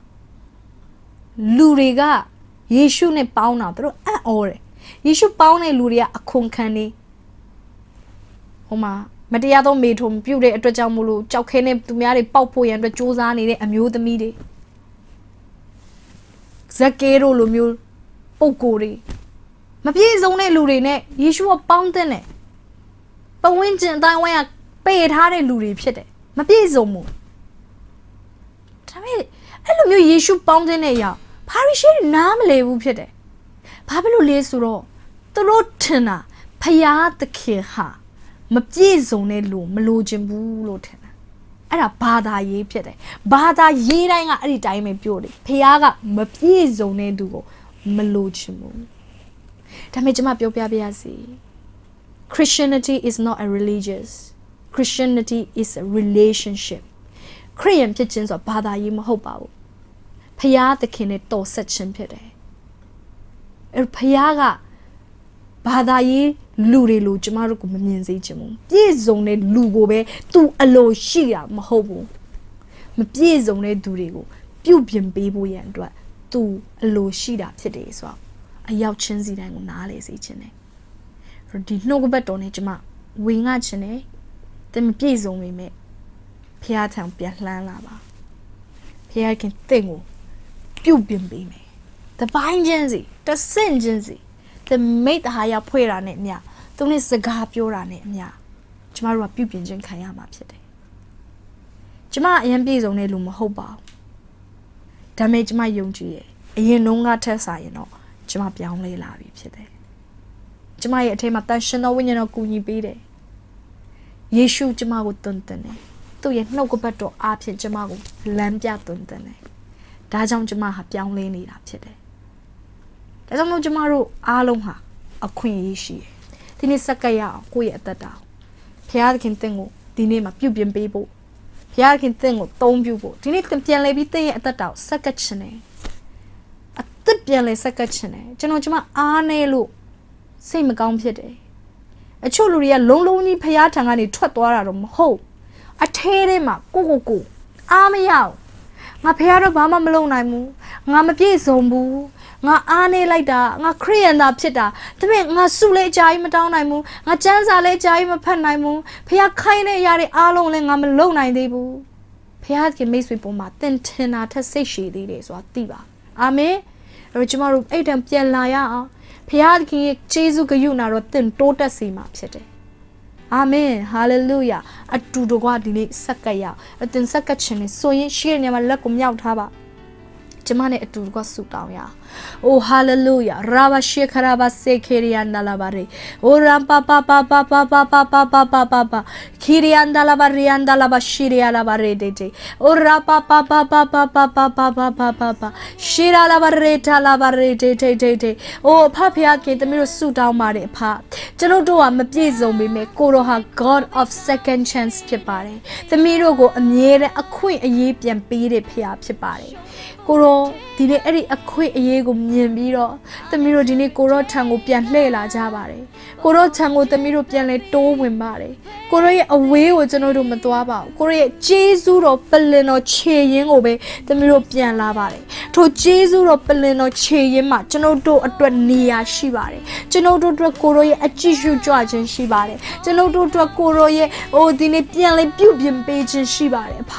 Speaker 1: လူတွေကယေရှုနဲ့ပေါင်းတာသူတို့အံ့ဩတယ်ယေရှုပေါင်းတဲ့လူတွေကအခွန်ခံနေဟိုမှာမတရားသောမေထုံပြုတ်တဲ့အတွက်ကြောင့်မို့လို့ကြောက်ခဲနဲ့သူများတွေပေါက်ဖို့ရန်အတွက်စူးစမ်းနေတဲ့အမျိုးသမီးတွေဇက်ကေတို့လိုမျိုးပုံကိုယ်တွေမပြေစုံတဲ့လူတွေနဲ့ယေရှုကပေါင်းတဲ့နဲ့ပဝင်းကျင်တိုင်းဝိုင်းကပေထားတဲ့လူတွေဖြစ်တယ်မပြေစုံဘူးဒါပေမဲ့အဲ့လိုမျိုးယေရှုပေါင်းတဲ့တဲ့အရာပါရီရှဲနားမလဲဘူးဖြစ်တယ်။ဘာဖြစ်လို့လဲဆိုတော့သူတို့ထင်တာဖယားသခင်ဟာမပြည့်စုံတဲ့လူမလိုချင်ဘူးလို့ထင်တာ။အဲ့ဒါဘာသာရေးဖြစ်တယ်။ဘာသာရေးတိုင်းကအဲ့ဒီတိုင်းပဲပြောတယ်။ဖယားကမပြည့်စုံတဲ့သူကိုမလိုချင်ဘူး။ဒါပေမဲ့ကျွန်မပြောပြပါရစေ။ Christianity is not a religious. Christianity is a relationship. ခရစ်ယာန်ဖြစ်ခြင်းဆိုတာဘာသာရေးမဟုတ်ပါဘူး။ဖရာသခင်နဲ့တော်ဆက်ခြင်းဖြစ်တယ်အဲဖရာကဘာသာရေးလူတွေလို့ကျမတို့ကမမြင်စေချင်ဘူးပြည့်စုံတဲ့လူကိုပဲ तू အလိုရှိတာမဟုတ်ဘူးမပြည့်စုံတဲ့သူတွေကိုပြုတ်ပြင်ပေးဖို့ရန်အတွက် तू အလိုရှိတာဖြစ်တယ်ဆိုတော့အရောက်ချင်းစီတိုင်းကိုနားလေစေချင်တယ်ဒီနှုတ်ကပတ်တော်နဲ့ကျမဝေငှချင်တယ်တင်ပြည့်စုံပေမဲ့ဖះထံပြန်လှမ်းလာပါဖះခင်တင့်ကိုပြုတ်ပြင်ပေးမယ်။တပိုင်းချင်းစီတဆင့်ချင်းစီတမိတ်တဟာရဖွဲ့တာနဲ့အမျှသူနဲ့စကားပြောတာနဲ့အမျှကျမတို့ကပြုတ်ပြင်ခြင်းခံရမှာဖြစ်တယ်။ကျမအရင်ပြေဆုံးတဲ့လူမဟုတ်ပါဘူး။ဒါပေမဲ့ကျမယုံကြည်ရဲ့အရင်နှုံးကထက်စာရင်တော့ကျမပြောင်းလဲလာပြီဖြစ်တယ်။ကျမရဲ့အထက်မှာတန်ရှင်သောဝိညာဉ်တော်ကူညီပေးတယ်။ယေရှုကျမကိုတွင်တင်တယ်။သူ့ရဲ့နှုတ်ကပတ်တော်အားဖြင့်ကျမကိုလမ်းပြတွင်တင်တယ်။ဒါကြောင့်ကျမဟာပြောင်းလဲနေတာဖြစ်တယ်ဒါကြောင့်မို့ကျမတို့အားလုံးဟာအခွင့်အရေးရှိတယ်ဒီနေ့စက္ကရအောင်ကိုယ့်ရဲ့အသက်တာဘုရားသခင်တင့်ကိုဒီနေ့မှာပြုပြင်ပေးဖို့ဘုရားသခင်တင့်ကိုတုံးပြုဖို့ဒီနေ့ပြန်လဲပြီးတင့်ရဲ့အသက်တာကိုစက္ကချင်တယ်အသက်ပြန်လဲစက္ကချင်တယ်ကျွန်တော်ကျမအားနေလို့စိတ်မကောင်းဖြစ်တယ်အချို့လူတွေကလုံးလုံးကြီးဘုရားထံကနေထွက်သွားတာတော့မဟုတ်အထဲထဲမှာကိုကိုကိုအားမရဘူးငါဖေကတော့ဘာမှမလုပ်နိုင်ဘူးငါမပြည့်စုံဘူးငါအားနေလိုက်တာငါခရိယန်သာဖြစ်တာဒါပေမဲ့ငါစုလည်းအကြာကြီးမတောင်းနိုင်ဘူးငါစံစာလည်းအကြာကြီးမဖတ်နိုင်ဘူးဖေခိုင်းတဲ့အရာတွေအားလုံးလည်းငါမလုပ်နိုင်သေးဘူးဖေခင်မိတ်ဆွေပေါ်မှာတင်ထင်တာထက်စိတ်ရှည်သေးတယ်ဆိုတာသိပါအာမင်အဲ့တော့ကျမတို့အဲ့တံပြန်လာရအောင်ဖခင်ရဲ့ခြေဆုဂယုနာတော့တင်တိုးတက်စီမှာဖြစ်တယ်အာမင်ဟာလေလုယာအတူတကွဒီနေ့ဆက်ကပ်ရအတင်ဆက်ကပ်ခြင်းနဲ့ဆိုရင်ရှိရနေမှာလက်ကိုမြောက်ထားပါကျမနဲ့အတူတကွဆုတောင်းရအောင် Oh hallelujah. Raba shekara ba sekerianda la bare. Oh ram pa pa pa pa pa pa pa pa pa pa pa pa. Kirianda la barianda la bashiria la bare de de. Oh ra pa pa pa pa pa pa pa pa pa pa pa pa. Shira la bareta la bare de de de de. Oh ဖဖခင်ခင်သမီးတို့ဆူတောင်းပါတယ်ဖကျွန်တို့တို့ကမပြည့်စုံပေမဲ့ကိုတော်ဟာ God of second chance ဖြစ်ပါတယ်သမီးတို့ကိုအမြဲတမ်းအခွင့်အရေးပြန်ပေးတဲ့ဖခင်ဖြစ်ပါတယ်ကိုတော်ဒီနေ့အဲ့ဒီအခွင့်အရေးတွေကိုမြင်ပြီးတော့သမီးတို့ဒီနေ့ကိုရော့ထံကို ပြန်လှည့်လာကြပါတယ်ကိုရော့ထံကိုသမီးတို့ပြန်လဲတိုးဝင်ပါတယ်ကိုရော့ရဲ့အဝေးကိုကျွန်တော်တို့မသွားပါဘူးကိုရော့ရဲ့ဂျေဇူးတော်ပလင်တော်ခြေရင်းကိုပဲသမီးတို့ပြန်လာပါတယ်ထိုဂျေဇူးတော်ပလင်တော်ခြေရင်းမှာကျွန်တော်တို့အတွက်နေရာရှိပါတယ်ကျွန်တော်တို့အတွက်ကိုရော့ရဲ့အကြည့်ရှုကြွခြင်းရှိပါတယ်ကျွန်တော်တို့အတွက်ကိုရော့ရဲ့ဟိုဒီနေ့ပြန်လဲပြုပြင်ပေးခြင်းရှိပါတယ်အဖ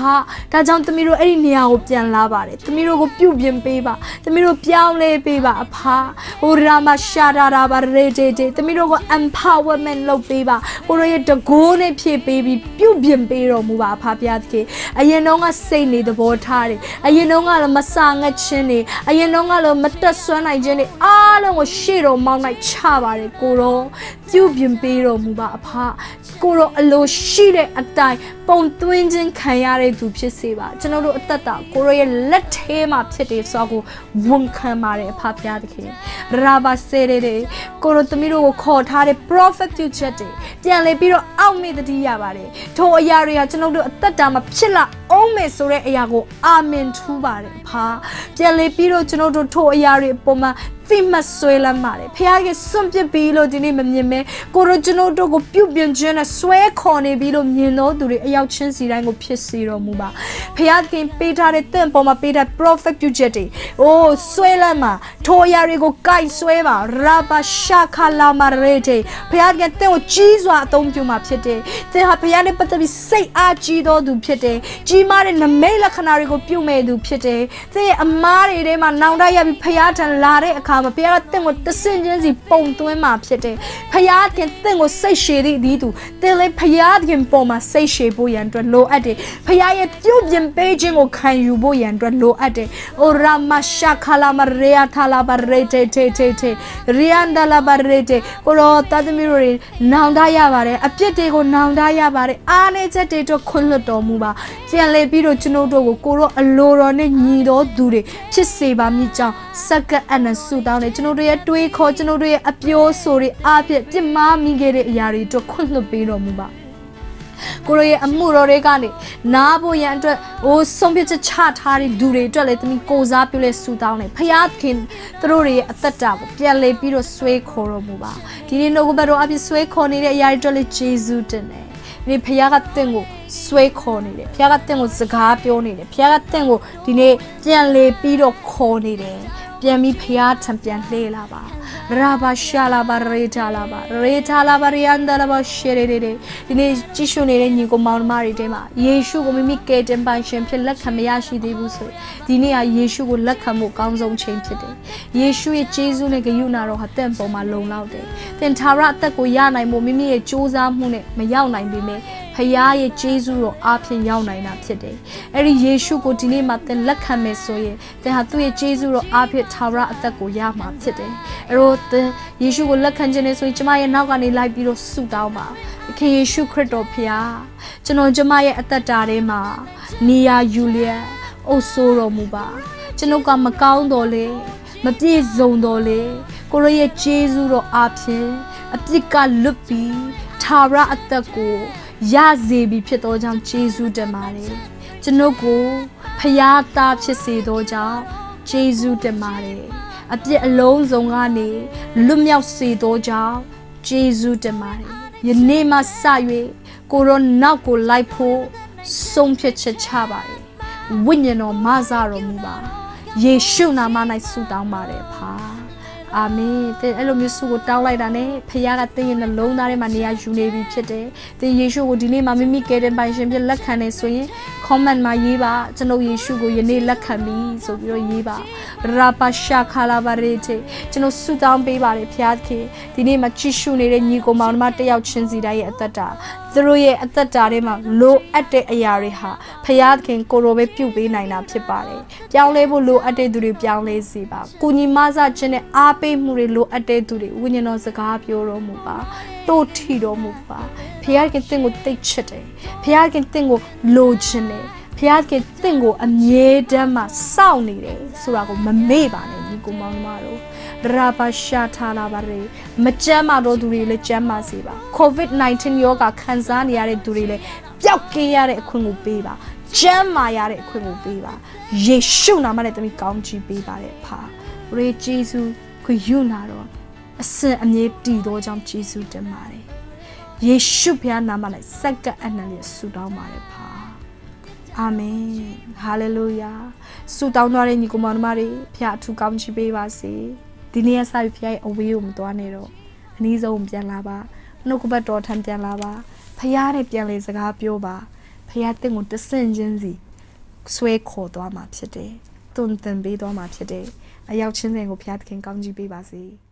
Speaker 1: ဒါကြောင့်သမီးတို့အဲ့ဒီနေရာကိုပြန်လာပါတယ်သမီးတို့ကိုပြုပြင်ပေးပါသမီးတို့ပြောင်းင်းလေးပေးပါအဖာဟိုရာမရှာတာတာပါရေတေတေသမီးတို့ကို empowerment လုပ်ပေးပါကိုတို့ရဲ့တကိုးနဲ့ဖြည့်ပေးပြီးပြုပြင်ပေးတော်မူပါအဖာဘုရားသခင်အရင်တော့ကစိတ်နေသဘောထားတယ်အရင်တော့ကလည်းမစာငတ်ခြင်းနေအရင်တော့ကလည်းမတက်ဆွမ်းနိုင်ခြင်းနေအားလုံးကိုရှေ့တော်မောင်းလိုက်ချပါတယ်ကိုတော့ပြုပြင်ပေးတော်မူပါအဖာကိုတော့အလိုရှိတဲ့အတိုင်းပုံသွင်းခြင်းခံရတဲ့သူဖြစ်စေပါကျွန်တော်တို့အသက်တာကိုရရဲ့လက်ထဲမှာဖြစ်တယ်ဆိုတော့ဝန်ခံပါတယ်အဖဖရားသခင်ရာဘာစေရတဲ့ကိုရသမီးတို့ကိုခေါ်ထားတဲ့ prophet ပြုချက်တွေပြန်လည်ပြီးတော့အောက်မေ့တတိရပါတယ်ထိုအရာတွေကကျွန်တော်တို့အသက်တာမှာဖြစ်လာအောင်မယ်ဆိုတဲ့အရာကို အာမင်ထူးပါတယ်ဖာပြန်လည်ပြီးတော့ကျွန်တော်တို့ထိုအရာတွေအပေါ်မှာဖိမဆွဲလမ်းပါတယ်ဖခင်ရဲ့စွန့်ပစ်ပြီးလို့ဒီနေ့မမြင်မဲကိုရောကျွန်တို့ကိုပြုတ်ပြင်ခြင်းနဲ့ဆွဲခေါ်နေပြီးလို့မြင်တော့သူတွေအရောက်ချင်းစီတိုင်းကိုဖြစ်စေတော်မူပါဖခင်ပေးထားတဲ့တင့်ပေါ်မှာပေးထား prophet ပြုချက်တွေအိုးဆွဲလမ်းမှာထိုအရာတွေကိုကိုက်ဆွဲပါရာပါရှာခလာမရေတေဖခင်ကတင့်ကိုကြီးစွာအသုံးပြုမှာဖြစ်တယ်သင်ဟာဖခင်နဲ့ပတ်သက်ပြီးစိတ်အားကြီးတော်သူဖြစ်တယ်ကြီးမားတဲ့နမိတ်လက္ခဏာတွေကိုပြုမဲ့သူဖြစ်တယ်သင်ရဲ့အမားတွေထဲမှာနောင်တရပြီးဖခင်ထံလာတဲ့အခါမှာဘုရားကတင့်ကိုတဆင့်ချင်းစီပုံသွင်းมาဖြစ်တယ်ဘုရားခင်တင့်ကိုစိတ်ရှည်သည့်ဒီသူတင်လေဘုရားခင်ပေါ်မှာစိတ်ရှည်ဖို့ရန်အတွက်လိုအပ်တယ်ဘုရားရဲ့ပြုပြင်ပေးခြင်းကိုခံယူဖို့ရန်အတွက်လိုအပ်တယ်အိုရာမရှာခလာမရေယာထာလာဘရေတေတေတေတေရီယန်ဒလာဘရေတေကိုရောတသမီးတို့နောင်တရပါတယ်အပြစ်တွေကိုနောင်တရပါတယ်အားနည်းချက်တွေတော့ခွင့်လွှတ်တော်မူပါပြန်လေပြီးတော့ကျွန်တို့ကိုကိုရောအလိုတော်နဲ့ညီတော်သူတွေဖြစ်စေပါမိကြောင်းစက္ကအနဆုတောင်းတယ်ကျွန်တော်တို့ရဲ့တွေးခေါ်ကျွန်တော်တို့ရဲ့အပြိုးဆိုတွေအပြစ်ပြစ်မှားမိခဲ့တဲ့အရာတွေတို့ခွင့်လွှတ်ပေးတော်မူပါကိုရောရဲ့အမှုတော်တွေကနေနားဖို့ရန်အတွက်ဟိုဆုံးဖြတ်ချက်ချထားတဲ့သူတွေအတွက်လည်းသမီးကိုစားပြုလဲဆူတောင်းတယ်ဖယားခင်သူတို့တွေရဲ့အသက်တာကိုပြန်လေပြီးတော့ဆွေးခေါ်တော်မူပါဒီနေ့နှုတ်ကပတ်တော်အပြည့်ဆွေးခေါ်နေတဲ့အရာတွေအတွက်လည်းယေရှုတင်တယ်ဒီဖခင်ကတင့်ကိုဆွဲခေါ်နေတယ်ဖခင်ကတင့်ကိုစကားပြောနေတယ်ဖခင်ကတင့်ကိုဒီနေ့ပြန်လေပြီးတော့ခေါ်နေတယ်ပြန်ပြီးဖျားထံပြန်လှည့်လာပါရာဘာရှာလာပါ ရေထာလာပါ ရေထာလာပါရန်ဒလာပါရှေရေရေဒီနေ့ကြည့်ရှုနေတဲ့ညီကိုမောင်နှမတွေတဲမှာယေရှုကိုမိမိကယ်တင်ပိုင်ရှင်ဖြစ်လက်ခံမရရှိသေးဘူးဆိုဒီနေ့ဟာယေရှုကိုလက်ခံဖို့ကောင်းဆုံးချိန်ဖြစ်တယ်ယေရှုရဲ့ကျေးဇူးနဲ့ဂရုဏာတော်ဟာတင့်ပေါ်မှာလုံလောက်တယ်သင်သာရအသက်ကိုရနိုင်ဖို့မိမိရဲ့ကြိုးစားမှုနဲ့မရောက်နိုင်ပေမဲ့ဖခင်ရဲ့ကျေးဇူးတော်အားဖြင့်ရောက်နိုင်တာဖြစ်တယ်။အဲ့ဒီယေရှုကိုဒီနေ့မှသင်လက်ခံမယ်ဆိုရင်သင်ဟာသူ့ရဲ့ကျေးဇူးတော်အားဖြင့်သာဝရအသက်ကိုရမှာဖြစ်တယ်။အဲ့တော့သင်ယေရှုကိုလက်ခံခြင်းနဲ့ဆိုရင်ကျမရဲ့နောက်ကနေလိုက်ပြီးတော့ဆုတောင်းပါ။အခင်ယေရှုခရစ်တော်ဖခင်ကျွန်တော်ကျမရဲ့အသက်တာထဲမှာနေရာယူလျက်အုပ်ဆိုးတော်မူပါ။ကျွန်ုပ်ကမကောင်းတော်လေမပြည့်စုံတော်လေကိုရရဲ့ကျေးဇူးတော်အားဖြင့်အပြစ်ကလွတ်ပြီးသာရအသက်ကိုရစေပြီဖြစ်သောကြောင့်ယေရှုတင်ပါတယ်ကျွန်ုပ်ကိုဖရာသားဖြစ်စေသောကြောင့်ယေရှုတင်ပါတယ်အပြစ်အလုံးစုံကနေလွတ်မြောက်စေသောကြောင့်ယေရှုတင်ပါတယ်ယနေ့မှစ၍ကိုရောနောက်ကိုလိုက်ဖို့ဆုံးဖြတ်ချက်ချပါတယ်ဝိညာဉ်တော်မဆတော်မူပါယေရှုနာမ၌ဆုတောင်းပါတယ်ဖာအာမင်သင်အဲ့လိုမျိုးဆုကိုတောင်းလိုက်တာနဲ့ဖခင်ကသင်ရဲ့နှလုံးသားထဲမှာနေရာယူနေပြီဖြစ်တယ်သင်ယေရှုကိုဒီနေ့မှာမိမိကယ်တင်ပိုင်ရှင်ဖြစ်လက်ခံနေဆိုရင် comment မှာရေးပါကျွန်ုပ်ယေရှုကိုယနေ့လက်ခံပြီဆိုပြီးတော့ရေးပါရာပါရှာခါလာပါရေချေကျွန်ုပ်ဆုတောင်းပေးပါတယ်ဖခင်ဒီနေ့မှာကြည့်ရှုနေတဲ့ညီကိုမောင်နှမတယောက်ချင်းစီတိုင်းရဲ့အသက်တာသူတို့ရဲ့အသက်တာထဲမှာလိုအပ်တဲ့အရာတွေဟာဖရာသခင်ကိုရောပဲပြုပေးနိုင်တာဖြစ်ပါတယ်။ပြောင်းလဲဖို့လိုအပ်တဲ့သူတွေပြောင်းလဲစီပါ။ကိုညီမဆခြင်းနဲ့အားပေးမှုတွေလိုအပ်တဲ့သူတွေဝိညာဉ်တော်စကားပြောတော်မူပါ။တို့ထီတော်မူပါ။ဖရာသခင်တင့်ကိုတိတ်ချစ်တယ်။ဖရာသခင်တင့်ကိုလိုချင်တယ်။ဖရာသခင်တင့်ကိုအမြဲတမ်းမှစောင့်နေတယ်ဆိုတာကိုမမေ့ပါနဲ့ဒီကိုမောင်မတော်တရာပါရှာထားလာပါတယ်မကြမ်းမာတော့သူတွေလည်းကြမ်းမာစေပါ COVID-19 ရောဂါခံစားနေရတဲ့သူတွေလည်းပျောက်ကင်းရတဲ့အခွင့်ကိုပေးပါကျမ်းမာရတဲ့အခွင့်ကိုပေးပါယေရှုနာမနဲ့တမီကောင်းချီးပေးပါတဲ့ဖာရေဂျေစုခွေယူနာတော့အစင်အမြဲတည်သောကြောင့်ယေရှုတင်ပါတယ်ယေရှုဘုရားနာမ၌စက္ကအနံ့နဲ့ဆုတောင်းပါတယ်ဖာအာမင်ဟာလေလုယာဆုတောင်းတော်တဲ့ညီကောင်မတို့တွေဘုရားအထူးကောင်းချီးပေးပါစေဒီနေ့ကစပြီးဖခင်အဝေးကိုမသွားနဲ့တော့အနည်းဆုံးပြန်လာပါနှုတ်ကပတ်တော်ထံပြန်လာပါဖခင်နဲ့ပြန်လေစကားပြောပါဖခင်တင့်ကိုတဆင့်ချင်းစီဆွဲခေါ်သွားမှာဖြစ်တယ်တွင်တင်ပေးသွားမှာဖြစ်တယ်အရောက်ချင်းစဉ်ကိုဖခင်သခင်ကောင်းကြီးပေးပါစေ။